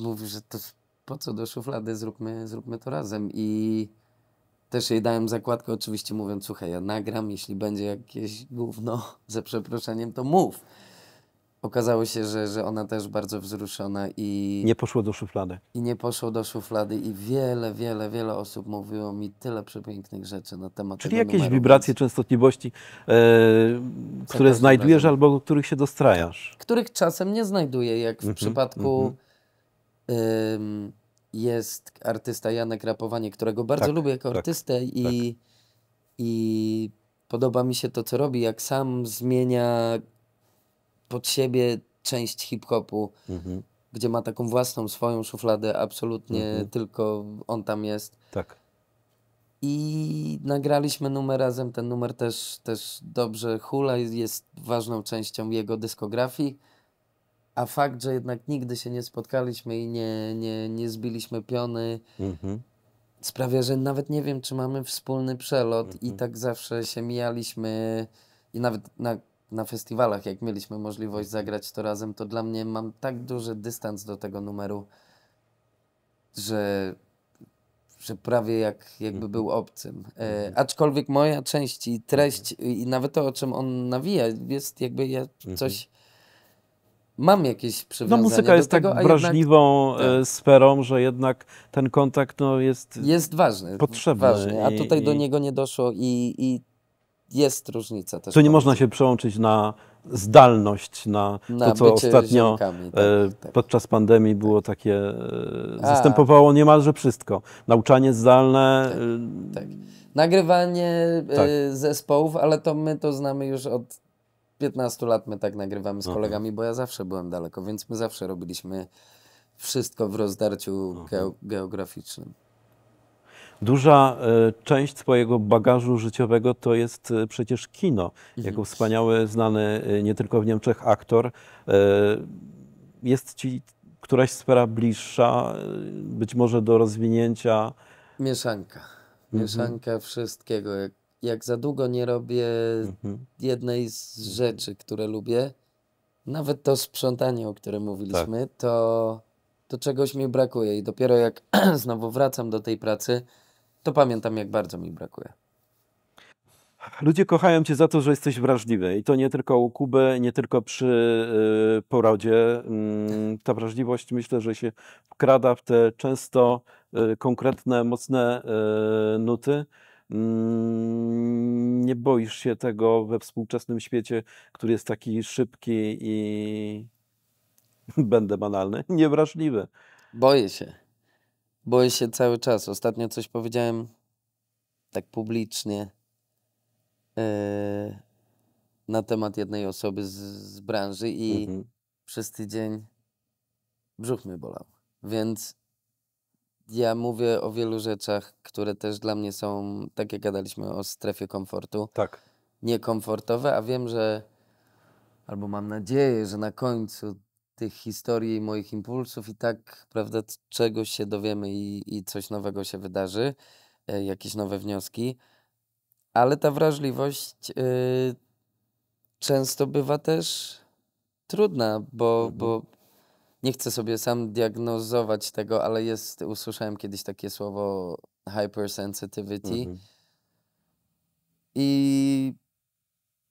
mówi, że to po co do szuflady, zróbmy, zróbmy to razem. I też jej dałem zakładkę, oczywiście mówiąc, słuchaj, ja nagram, jeśli będzie jakieś gówno, <laughs> ze przeproszeniem, to mów. Okazało się, że, że ona też bardzo wzruszona i... Nie poszło do szuflady. I nie poszło do szuflady i wiele, wiele, wiele osób mówiło mi tyle przepięknych rzeczy na temat Czyli jakieś wibracje częstotliwości, e, które znajdujesz albo których się dostrajasz. Których czasem nie znajduję, jak w mm -hmm, przypadku... Mm -hmm jest artysta Janek Rapowanie, którego bardzo tak, lubię jako tak, artystę tak. i, tak. i podoba mi się to, co robi, jak sam zmienia pod siebie część hip-hopu, mhm. gdzie ma taką własną, swoją szufladę, absolutnie mhm. tylko on tam jest. Tak. I nagraliśmy numer razem, ten numer też, też dobrze hula, jest ważną częścią jego dyskografii a fakt, że jednak nigdy się nie spotkaliśmy i nie, nie, nie zbiliśmy piony, mhm. sprawia, że nawet nie wiem, czy mamy wspólny przelot mhm. i tak zawsze się mijaliśmy i nawet na, na festiwalach, jak mieliśmy możliwość mhm. zagrać to razem, to dla mnie mam tak duży dystans do tego numeru, że że prawie jak, jakby mhm. był obcym. E, mhm. aczkolwiek moja część i treść i nawet to, o czym on nawija, jest jakby ja coś mam jakieś przywiązanie No muzyka jest tak tego, tak wrażliwą e, jednak, sferą, że jednak ten kontakt no, jest Jest ważny. Potrzebny. Ważny, a tutaj i, do niego nie doszło i, i jest różnica. Też to nie można się przełączyć na zdalność, na, na to, co ostatnio tak, e, tak, tak. podczas pandemii było tak. takie, e, A. zastępowało niemalże wszystko. Nauczanie zdalne. Tak, nagrywanie zespołów, ale to my to znamy już od 15 lat my tak nagrywamy z okay. kolegami, bo ja zawsze byłem daleko, więc my zawsze robiliśmy wszystko w rozdarciu okay. geograficznym. Duża e, część swojego bagażu życiowego to jest e, przecież kino. Mhm. Jako wspaniały, znany e, nie tylko w Niemczech aktor. Jest ci któraś sfera bliższa, być może do rozwinięcia? Mieszanka. Mhm. Mieszanka mhm. wszystkiego. Jak jak za długo nie robię mhm. jednej z rzeczy, które lubię, nawet to sprzątanie, o którym mówiliśmy, tak. to, to czegoś mi brakuje. I dopiero jak <clears throat> znowu wracam do tej pracy, to pamiętam, jak bardzo mi brakuje. Ludzie kochają cię za to, że jesteś wrażliwy. I to nie tylko u Kuby, nie tylko przy y, porodzie. Y, ta wrażliwość myślę, że się wkrada w te często y, konkretne, mocne y, nuty. Mm, nie boisz się tego we współczesnym świecie, który jest taki szybki i <laughs> będę banalny, <laughs> niewrażliwy. Boję się. Boję się cały czas. Ostatnio coś powiedziałem tak publicznie yy, na temat jednej osoby z, z branży i mhm. przez tydzień brzuch mnie bolał. Więc ja mówię o wielu rzeczach, które też dla mnie są, tak jak gadaliśmy o strefie komfortu. Tak. Niekomfortowe, a wiem, że albo mam nadzieję, że na końcu tych historii i moich impulsów i tak, prawda, czegoś się dowiemy i, i coś nowego się wydarzy, e, jakieś nowe wnioski. Ale ta wrażliwość y, często bywa też trudna, bo, mhm. bo nie chcę sobie sam diagnozować tego, ale jest, usłyszałem kiedyś takie słowo hypersensitivity. Mhm. I.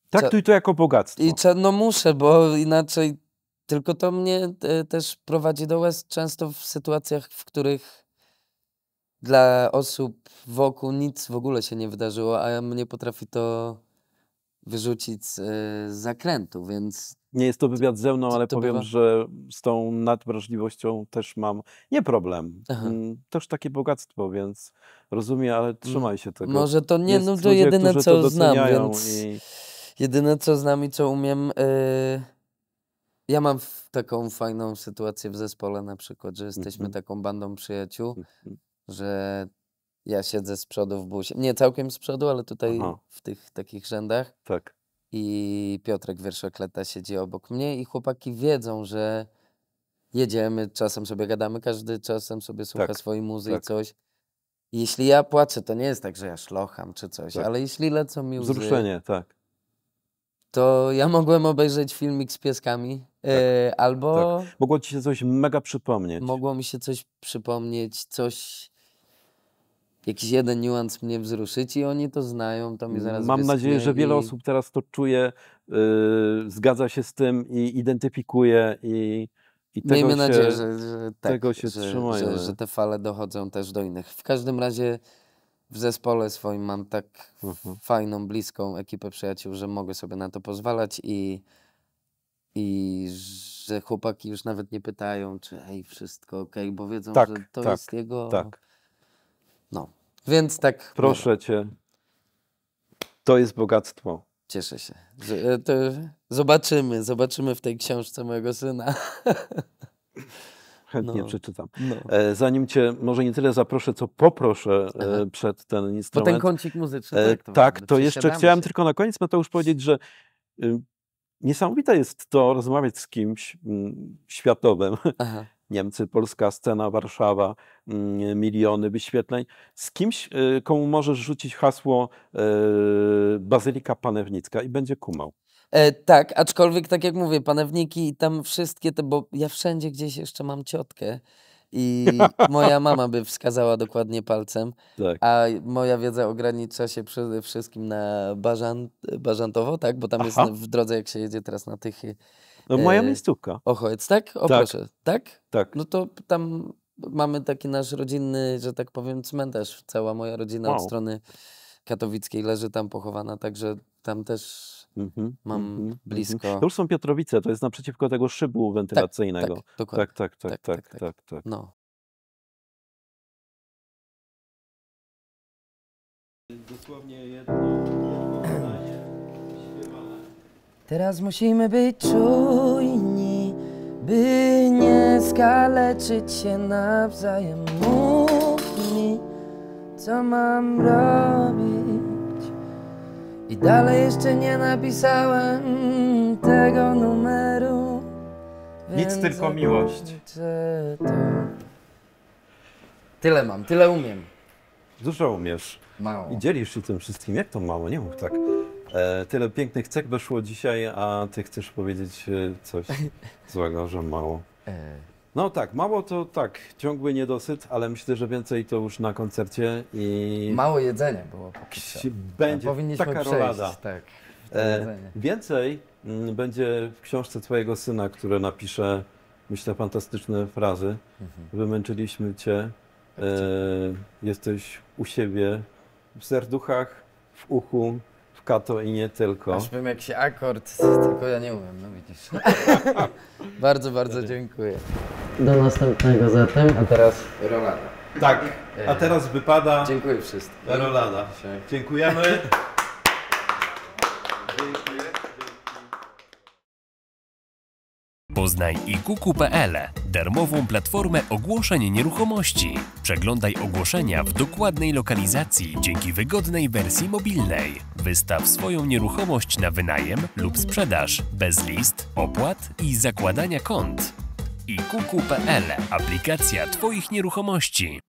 Traktuj to jako bogactwo. I no muszę, bo inaczej. Tylko to mnie e, też prowadzi do łez często w sytuacjach, w których dla osób wokół nic w ogóle się nie wydarzyło, a mnie potrafi to wyrzucić z, z e, zakrętu, więc nie jest to wywiad ze mną, ale to powiem, bywa? że z tą nadwrażliwością też mam nie problem. Aha. Mm, też takie bogactwo, więc rozumiem, ale trzymaj się tego. Może to nie, jest no to ludzie, jedyne co to znam, więc i... jedyne co znam i co umiem. Yy... Ja mam taką fajną sytuację w zespole na przykład, że jesteśmy mhm. taką bandą przyjaciół, mhm. że ja siedzę z przodu w busie. Nie całkiem z przodu, ale tutaj Aha. w tych takich rzędach. Tak i Piotrek Wierszokleta siedzi obok mnie i chłopaki wiedzą, że jedziemy, czasem sobie gadamy, każdy czasem sobie słucha tak, swojej muzyki tak. coś. jeśli ja płaczę, to nie jest tak, że ja szlocham czy coś, tak. ale jeśli lecą mi łzy, Wzruszenie, tak. To ja mogłem obejrzeć filmik z pieskami, e, tak, albo... Tak. Mogło ci się coś mega przypomnieć. Mogło mi się coś przypomnieć, coś jakiś jeden niuans mnie wzruszyć i oni to znają, to mi zaraz Mam nadzieję, że i... wiele osób teraz to czuje, yy, zgadza się z tym i identyfikuje i, i tego Miejmy się, nadzieję, że, że tak, tego się że, że, no. że, te fale dochodzą też do innych. W każdym razie w zespole swoim mam tak mhm. fajną, bliską ekipę przyjaciół, że mogę sobie na to pozwalać i, i że chłopaki już nawet nie pytają, czy ej, wszystko ok, bo wiedzą, tak, że to tak, jest jego... Tak no, więc tak. Proszę cię. To jest bogactwo. Cieszę się. E, zobaczymy, zobaczymy w tej książce mojego syna. Chętnie no. przeczytam. No. E, zanim cię może nie tyle zaproszę, co poproszę e, Aha. przed ten instrument. Po ten kącik muzyczny. Tak, to, tak, to jeszcze chciałem się. tylko na koniec Mateusz powiedzieć, że y, niesamowite jest to rozmawiać z kimś mm, światowym, Aha. Niemcy, polska scena, Warszawa, mm, miliony wyświetleń. Z kimś, y, komu możesz rzucić hasło y, Bazylika Panewnicka i będzie kumał. E, tak, aczkolwiek tak jak mówię, panewniki i tam wszystkie te, bo ja wszędzie gdzieś jeszcze mam ciotkę i <laughs> moja mama by wskazała dokładnie palcem, tak. a moja wiedza ogranicza się przede wszystkim na Bażant, Bażantowo, tak, bo tam Aha. jest w drodze, jak się jedzie teraz na Tychy, no, moja e, miejscówka. Ochojec, tak? O tak. proszę. Tak? Tak. No to tam mamy taki nasz rodzinny, że tak powiem, cmentarz. Cała moja rodzina wow. od strony katowickiej leży tam pochowana, także tam też Mm -hmm, mam mm -hmm, blisko. To już są Piotrowice, to jest naprzeciwko tego szybu wentylacyjnego. Tak, tak, tak tak, tak, tak, tak, tak, tak, tak, tak No. Dosłownie jedno. Teraz musimy być czujni, by nie skaleczyć się nawzajem. Mów mi, co mam robić. I dalej jeszcze nie napisałem tego numeru. Nic tylko miłość. To. Tyle mam, tyle umiem. Dużo umiesz. Mało. I dzielisz się tym wszystkim. Jak to mało? Nie mów tak. E, tyle pięknych cech weszło dzisiaj, a ty chcesz powiedzieć e, coś <laughs> złego, że mało. E. No tak, mało to tak, ciągły niedosyt, ale myślę, że więcej to już na koncercie i... Mało jedzenia było. Będzie no, powinniśmy taka przejść, rolada. Tak, e, więcej mm, będzie w książce twojego syna, które napisze, myślę, fantastyczne frazy. Mhm. Wymęczyliśmy cię, tak, e, jesteś u siebie, w serduchach, w uchu, staccato i nie tylko. Aż jak się akord, tylko ja nie umiem, no widzisz. <laughs> bardzo, bardzo dziękuję. Do następnego zatem, a teraz Rolada. Tak, a e, teraz wypada... Dziękuję wszystkim. Rolada. Dziękujemy. Poznaj ikuku.pl, darmową platformę ogłoszeń nieruchomości. Przeglądaj ogłoszenia w dokładnej lokalizacji dzięki wygodnej wersji mobilnej. Wystaw swoją nieruchomość na wynajem lub sprzedaż bez list, opłat i zakładania kont. ikuku.pl, aplikacja Twoich nieruchomości.